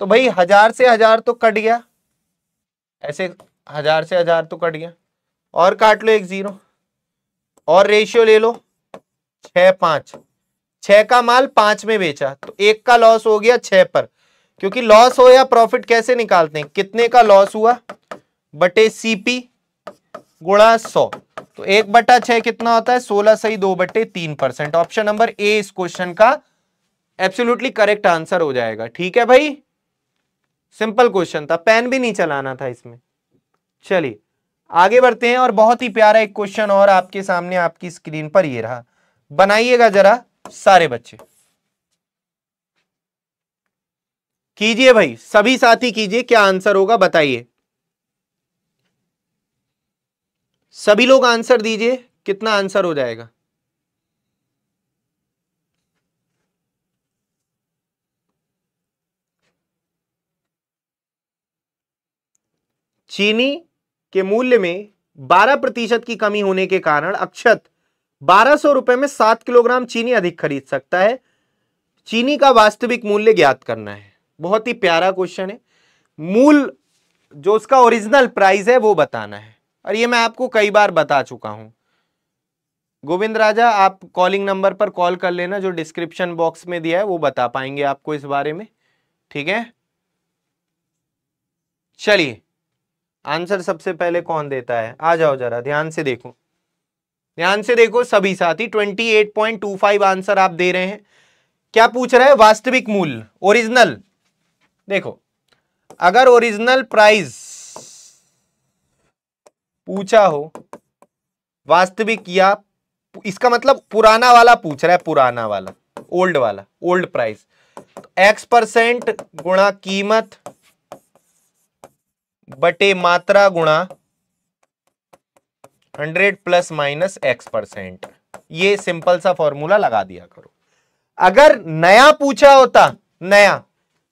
तो भाई हजार से हजार तो कट गया ऐसे हजार से हजार तो कट गया और काट लो एक जीरो और रेशियो ले लो छ पांच छ का माल पांच में बेचा तो एक का लॉस हो गया छह पर क्योंकि लॉस हो या प्रॉफिट कैसे निकालते हैं कितने का लॉस हुआ बटे सीपी गुणा सौ तो एक बटा छह कितना होता है सोलह सही दो बटे तीन परसेंट ऑप्शन नंबर ए इस क्वेश्चन का एब्सोल्युटली करेक्ट आंसर हो जाएगा ठीक है भाई सिंपल क्वेश्चन था पेन भी नहीं चलाना था इसमें चलिए आगे बढ़ते हैं और बहुत ही प्यारा एक क्वेश्चन और आपके सामने आपकी स्क्रीन पर ये रहा बनाइएगा जरा सारे बच्चे कीजिए भाई सभी साथी कीजिए क्या आंसर होगा बताइए सभी लोग आंसर दीजिए कितना आंसर हो जाएगा चीनी के मूल्य में 12 प्रतिशत की कमी होने के कारण अक्षत बारह सौ रुपए में सात किलोग्राम चीनी अधिक खरीद सकता है चीनी का वास्तविक मूल्य ज्ञात करना है बहुत ही प्यारा क्वेश्चन है मूल जो उसका ओरिजिनल प्राइस है वो बताना है और ये मैं आपको कई बार बता चुका हूं गोविंद राजा आप कॉलिंग नंबर पर कॉल कर लेना जो डिस्क्रिप्शन बॉक्स में दिया है वो बता पाएंगे आपको इस बारे में ठीक है चलिए आंसर सबसे पहले कौन देता है आ जाओ जरा ध्यान से देखो ध्यान से देखो सभी साथी 28.25 आंसर आप दे रहे हैं क्या पूछ रहा है वास्तविक मूल्य ओरिजिनल देखो अगर ओरिजिनल प्राइस पूछा हो वास्तविक या इसका मतलब पुराना वाला पूछ रहा है पुराना वाला ओल्ड वाला ओल्ड प्राइस तो एक्स परसेंट गुणा कीमत बटे मात्रा गुणा hundred plus minus X percent ये सिंपल सा फॉर्मूला लगा दिया करो अगर नया पूछा होता नया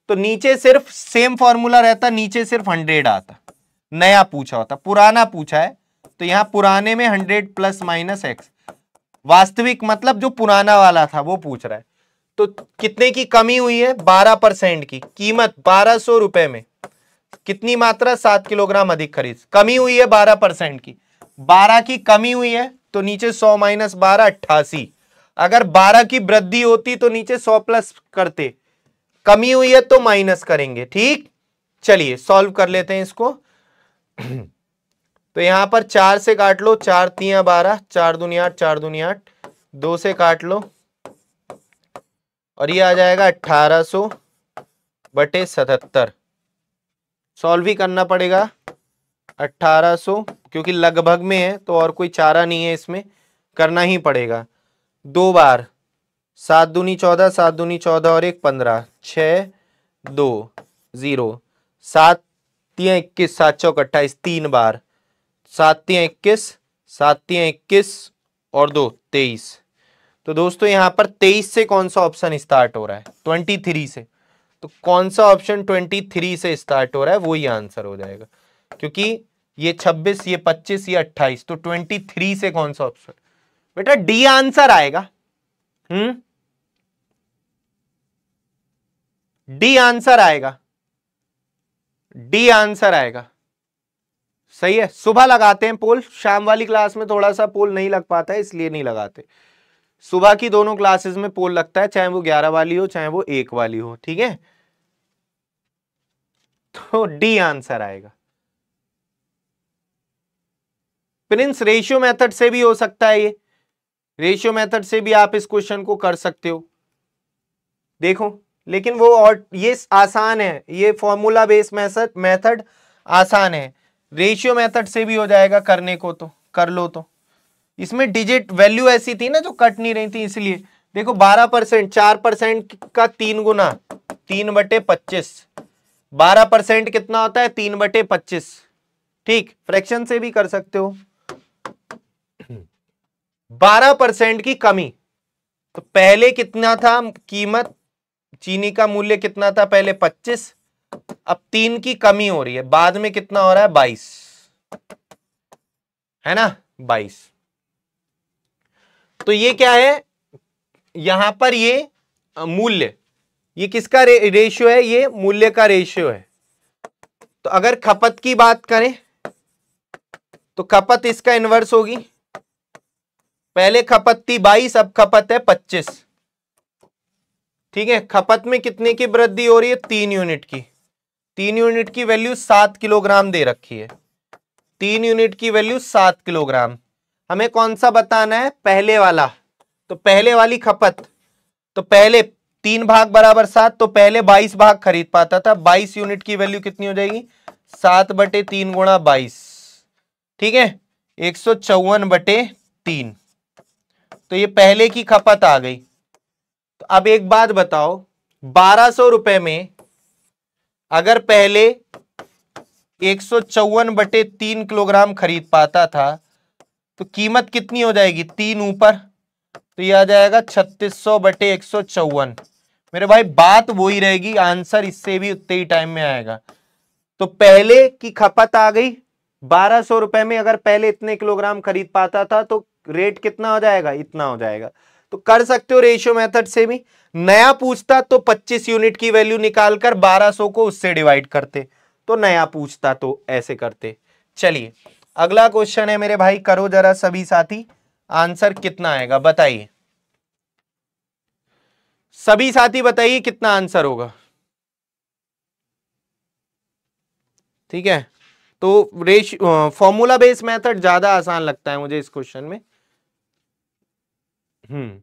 तो नीचे सिर्फ सेम फॉर्मूला रहता नीचे सिर्फ हंड्रेड आता नया पूछा होता पुराना पूछा है तो यहां पुराने में हंड्रेड प्लस माइनस एक्स वास्तविक मतलब जो पुराना वाला था वो पूछ रहा है तो कितने की कमी हुई है बारह परसेंट की कीमत बारह सौ रुपए में कितनी मात्रा सात किलोग्राम अधिक खरीद कमी हुई है बारह परसेंट की बारह की कमी हुई है तो नीचे सौ माइनस बारह अट्ठासी अगर बारह की वृद्धि होती तो नीचे सौ प्लस करते कमी हुई है तो माइनस करेंगे ठीक चलिए सॉल्व कर लेते हैं इसको तो यहां पर चार से काट लो चार तिया बारह चार दुनिया आठ चार दुनिया आठ दो से काट लो और ये आ जाएगा अट्ठारह सो बटे सतहत्तर सॉल्व ही करना पड़ेगा अट्ठारह सो क्योंकि लगभग में है तो और कोई चारा नहीं है इसमें करना ही पड़ेगा दो बार सात दूनी चौदह सात दूनी चौदह और एक पंद्रह छ दो ज़ीरो सात तिया इक्कीस सात चौक अट्ठाईस तीन बार सात तिया इक्कीस सात तिया इक्कीस और दो तेईस तो दोस्तों यहाँ पर तेईस से कौन सा ऑप्शन स्टार्ट हो रहा है ट्वेंटी थ्री से तो कौन सा ऑप्शन ट्वेंटी थ्री से स्टार्ट हो रहा है वो ही आंसर हो जाएगा क्योंकि ये छब्बीस ये पच्चीस ये अट्ठाईस तो ट्वेंटी थ्री से कौन सा ऑप्शन बेटा डी आंसर आएगा हम्म डी आंसर आएगा डी आंसर आएगा सही है सुबह लगाते हैं पोल शाम वाली क्लास में थोड़ा सा पोल नहीं लग पाता है इसलिए नहीं लगाते सुबह की दोनों क्लासेस में पोल लगता है चाहे वो ग्यारह वाली हो चाहे वो एक वाली हो ठीक है तो डी आंसर आएगा प्रिंस रेशियो मेथड से भी हो सकता है ये रेशियो मेथड से भी आप इस क्वेश्चन को कर सकते हो देखो लेकिन वो और ये आसान है ये फॉर्मूला बेस मैथड मैथड आसान है रेशियो मेथड से भी हो जाएगा करने को तो कर लो तो इसमें डिजिट वैल्यू ऐसी थी ना जो कट नहीं रही थी इसलिए देखो बारह परसेंट चार परसेंट का तीन गुना तीन बटे पच्चीस बारह परसेंट कितना होता है तीन बटे पच्चीस ठीक फ्रैक्शन से भी कर सकते हो बारह परसेंट की कमी तो पहले कितना था कीमत चीनी का मूल्य कितना था पहले 25 अब तीन की कमी हो रही है बाद में कितना हो रहा है 22 है ना 22 तो ये क्या है यहां पर ये मूल्य ये किसका रे, रेशियो है ये मूल्य का रेशियो है तो अगर खपत की बात करें तो खपत इसका इन्वर्स होगी पहले खपत थी 22 अब खपत है 25 ठीक है खपत में कितने की वृद्धि हो रही है तीन यूनिट की तीन यूनिट की वैल्यू सात किलोग्राम दे रखी है तीन यूनिट की वैल्यू सात किलोग्राम हमें कौन सा बताना है पहले वाला तो पहले वाली खपत तो पहले तीन भाग बराबर सात तो पहले बाईस भाग खरीद पाता था बाईस यूनिट की वैल्यू कितनी हो जाएगी सात बटे तीन गुणा बाईस ठीक है एक सौ चौवन बटे तीन तो ये पहले की खपत आ गई तो अब एक बात बताओ बारह सौ रुपए में अगर पहले एक सौ चौवन बटे तीन किलोग्राम खरीद पाता था तो कीमत कितनी हो जाएगी तीन ऊपर तो यह आ जाएगा छत्तीस सौ बटे एक सौ चौवन मेरे भाई बात वही रहेगी आंसर इससे भी उतने ही टाइम में आएगा तो पहले की खपत आ गई बारह सौ रुपए में अगर पहले इतने किलोग्राम खरीद पाता था तो रेट कितना हो जाएगा इतना हो जाएगा तो कर सकते हो रेशियो मेथड से भी नया पूछता तो 25 यूनिट की वैल्यू निकालकर 1200 को उससे डिवाइड करते तो नया पूछता तो ऐसे करते चलिए अगला क्वेश्चन है मेरे भाई करो जरा सभी साथी आंसर कितना आएगा बताइए सभी साथी बताइए कितना आंसर होगा ठीक है तो रेश फॉर्मूला बेस्ड मेथड ज्यादा आसान लगता है मुझे इस क्वेश्चन में हम्म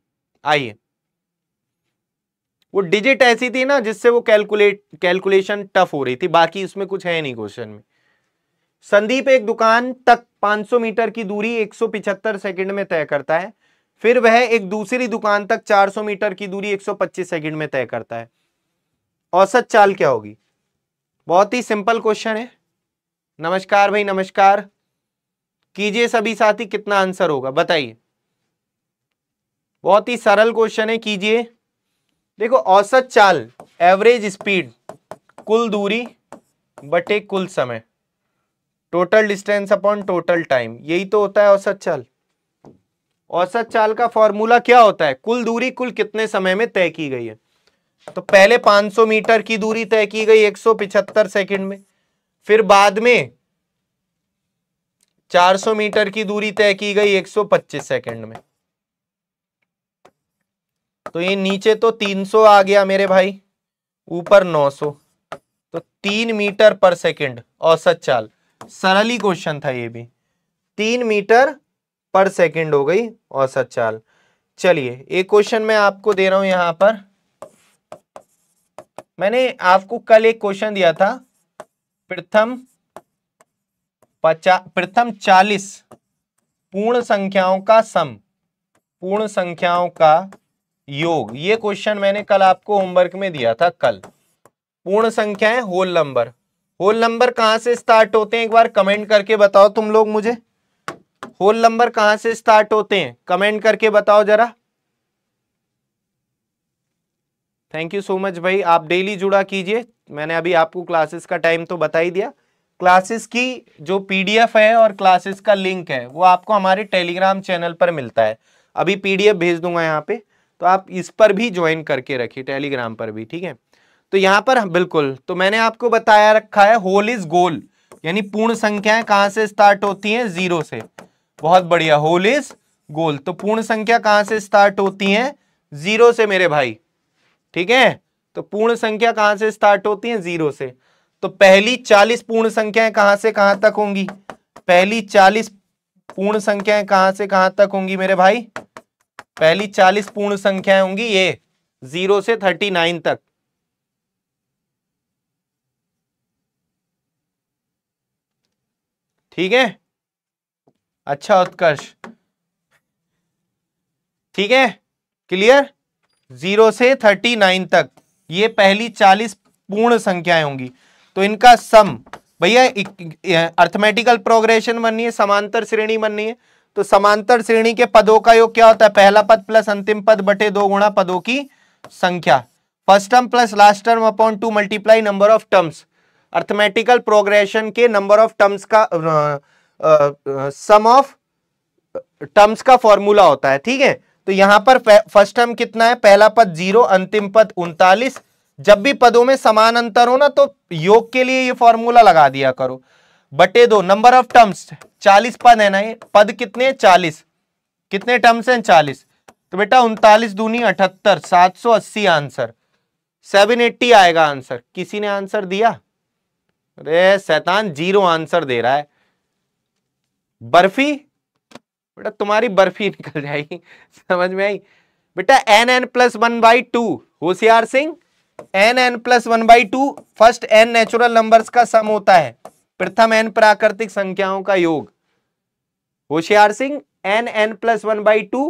आइए वो डिजिट ऐसी थी ना जिससे वो कैलकुलेट कैलकुलेशन टफ हो रही थी बाकी इसमें कुछ है नहीं क्वेश्चन में संदीप एक दुकान तक 500 मीटर की दूरी 175 सेकंड में तय करता है फिर वह एक दूसरी दुकान तक 400 मीटर की दूरी 125 सेकंड में तय करता है औसत चाल क्या होगी बहुत ही सिंपल क्वेश्चन है नमस्कार भाई नमस्कार कीजिए सभी साथी कितना आंसर होगा बताइए बहुत ही सरल क्वेश्चन है कीजिए देखो औसत चाल एवरेज स्पीड कुल दूरी बटे कुल समय total distance upon total time यही तो होता है औसत चाल औसत चाल का फॉर्मूला क्या होता है कुल दूरी कुल कितने समय में तय की गई है तो पहले 500 मीटर की दूरी तय की गई 175 सेकंड में फिर बाद में 400 मीटर की दूरी तय की गई 125 सेकंड में तो ये नीचे तो 300 आ गया मेरे भाई ऊपर 900 तो तीन मीटर पर सेकंड औसत चाल सरल ही क्वेश्चन था ये भी तीन मीटर पर सेकंड हो गई औसत चाल चलिए एक क्वेश्चन मैं आपको दे रहा हूं यहां पर मैंने आपको कल एक क्वेश्चन दिया था प्रथम पचास प्रथम चालीस पूर्ण संख्याओं का सम पूर्ण संख्याओं का योग ये क्वेश्चन मैंने कल आपको होमवर्क में दिया था कल पूर्ण संख्या है होल नंबर होल नंबर कहां से स्टार्ट होते हैं एक बार कमेंट करके बताओ तुम लोग मुझे होल नंबर कहां से स्टार्ट होते हैं कमेंट करके बताओ जरा थैंक यू सो मच भाई आप डेली जुड़ा कीजिए मैंने अभी आपको क्लासेस का टाइम तो बता ही दिया क्लासेस की जो पीडीएफ है और क्लासेस का लिंक है वो आपको हमारे टेलीग्राम चैनल पर मिलता है अभी पीडीएफ भेज दूंगा यहाँ पे तो आप इस पर भी ज्वाइन करके रखिए टेलीग्राम पर भी ठीक है तो यहां पर हाँ, बिल्कुल तो मैंने आपको बताया रखा है होल इज गोल यानी पूर्ण संख्याएं कहां से स्टार्ट होती हैं जीरो से बहुत बढ़िया होल इज गोल तो पूर्ण संख्या कहां से स्टार्ट होती है जीरो से मेरे भाई ठीक है तो पूर्ण संख्या कहां से स्टार्ट होती है जीरो से तो पहली चालीस पूर्ण संख्याएं कहां से कहां तक होंगी पहली चालीस पूर्ण संख्याएं कहां से कहां तक होंगी मेरे भाई पहली चालीस पूर्ण संख्याएं होंगी ये जीरो से थर्टी नाइन तक ठीक है अच्छा उत्कर्ष ठीक है क्लियर जीरो से थर्टी नाइन तक ये पहली चालीस पूर्ण संख्याएं होंगी तो इनका सम भैया अर्थमेटिकल प्रोग्रेशन बननी है समांतर श्रेणी बननी है तो समांतर श्रेणी के पदों का योग क्या होता है पहला पद प्लस अंतिम पद बटे दो गुणा पदों की संख्या first term plus last term upon two multiply number of terms arithmetical progression के नंबर ऑफ टर्म्स का सम ऑफ टर्म्स का फॉर्मूला होता है ठीक है तो यहां पर फर्स्ट टर्म कितना है पहला पद जीरो अंतिम पद उनतालीस जब भी पदों में समान अंतर हो ना तो योग के लिए ये फॉर्मूला लगा दिया करो बटे दो नंबर ऑफ टर्म्स चालीस पद है ना ये पद कितने चालीस कितने टर्म्स हैं चालीस तो बेटा उनतालीस दूनी अठहत्तर सात सौ अस्सी आंसर सेवन एट्टी आएगा आंसर किसी ने आंसर दिया अरे सैतान जीरो आंसर दे रहा है बर्फी बेटा तुम्हारी बर्फी निकल जाएगी समझ में आई बेटा N N plus one by two Hoshiyar Singh N N plus one by two first N natural numbers का सम होता है प्रथम एन प्राकृतिक संख्याओं का योग Hoshiyar Singh N N plus one by two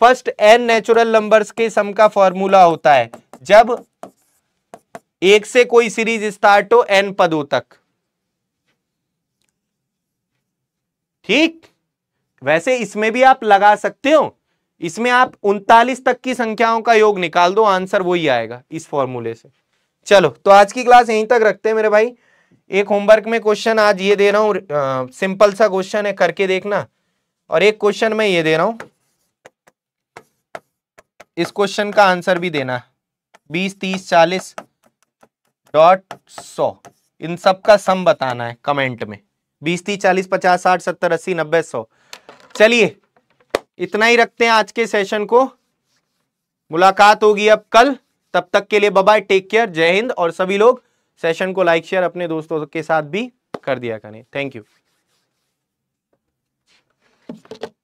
first N natural numbers के सम का फॉर्मूला होता है जब एक से कोई सीरीज स्टार्ट हो एन पदों तक ठीक वैसे इसमें भी आप लगा सकते हो इसमें आप उनतालीस तक की संख्याओं का योग निकाल दो आंसर वही आएगा इस फॉर्मूले से चलो तो आज की क्लास यहीं तक रखते हैं मेरे भाई एक होमवर्क में क्वेश्चन आज ये दे रहा हूँ सिंपल सा क्वेश्चन है करके देखना और एक क्वेश्चन में ये दे रहा हूं इस क्वेश्चन का आंसर भी देना बीस तीस चालीस डॉट सौ इन सब का सम बताना है कमेंट में बीस तीस चालीस पचास साठ सत्तर अस्सी नब्बे सौ चलिए इतना ही रखते हैं आज के सेशन को मुलाकात होगी अब कल तब तक के लिए बाय टेक केयर जय हिंद और सभी लोग सेशन को लाइक शेयर अपने दोस्तों के साथ भी कर दिया करें थैंक यू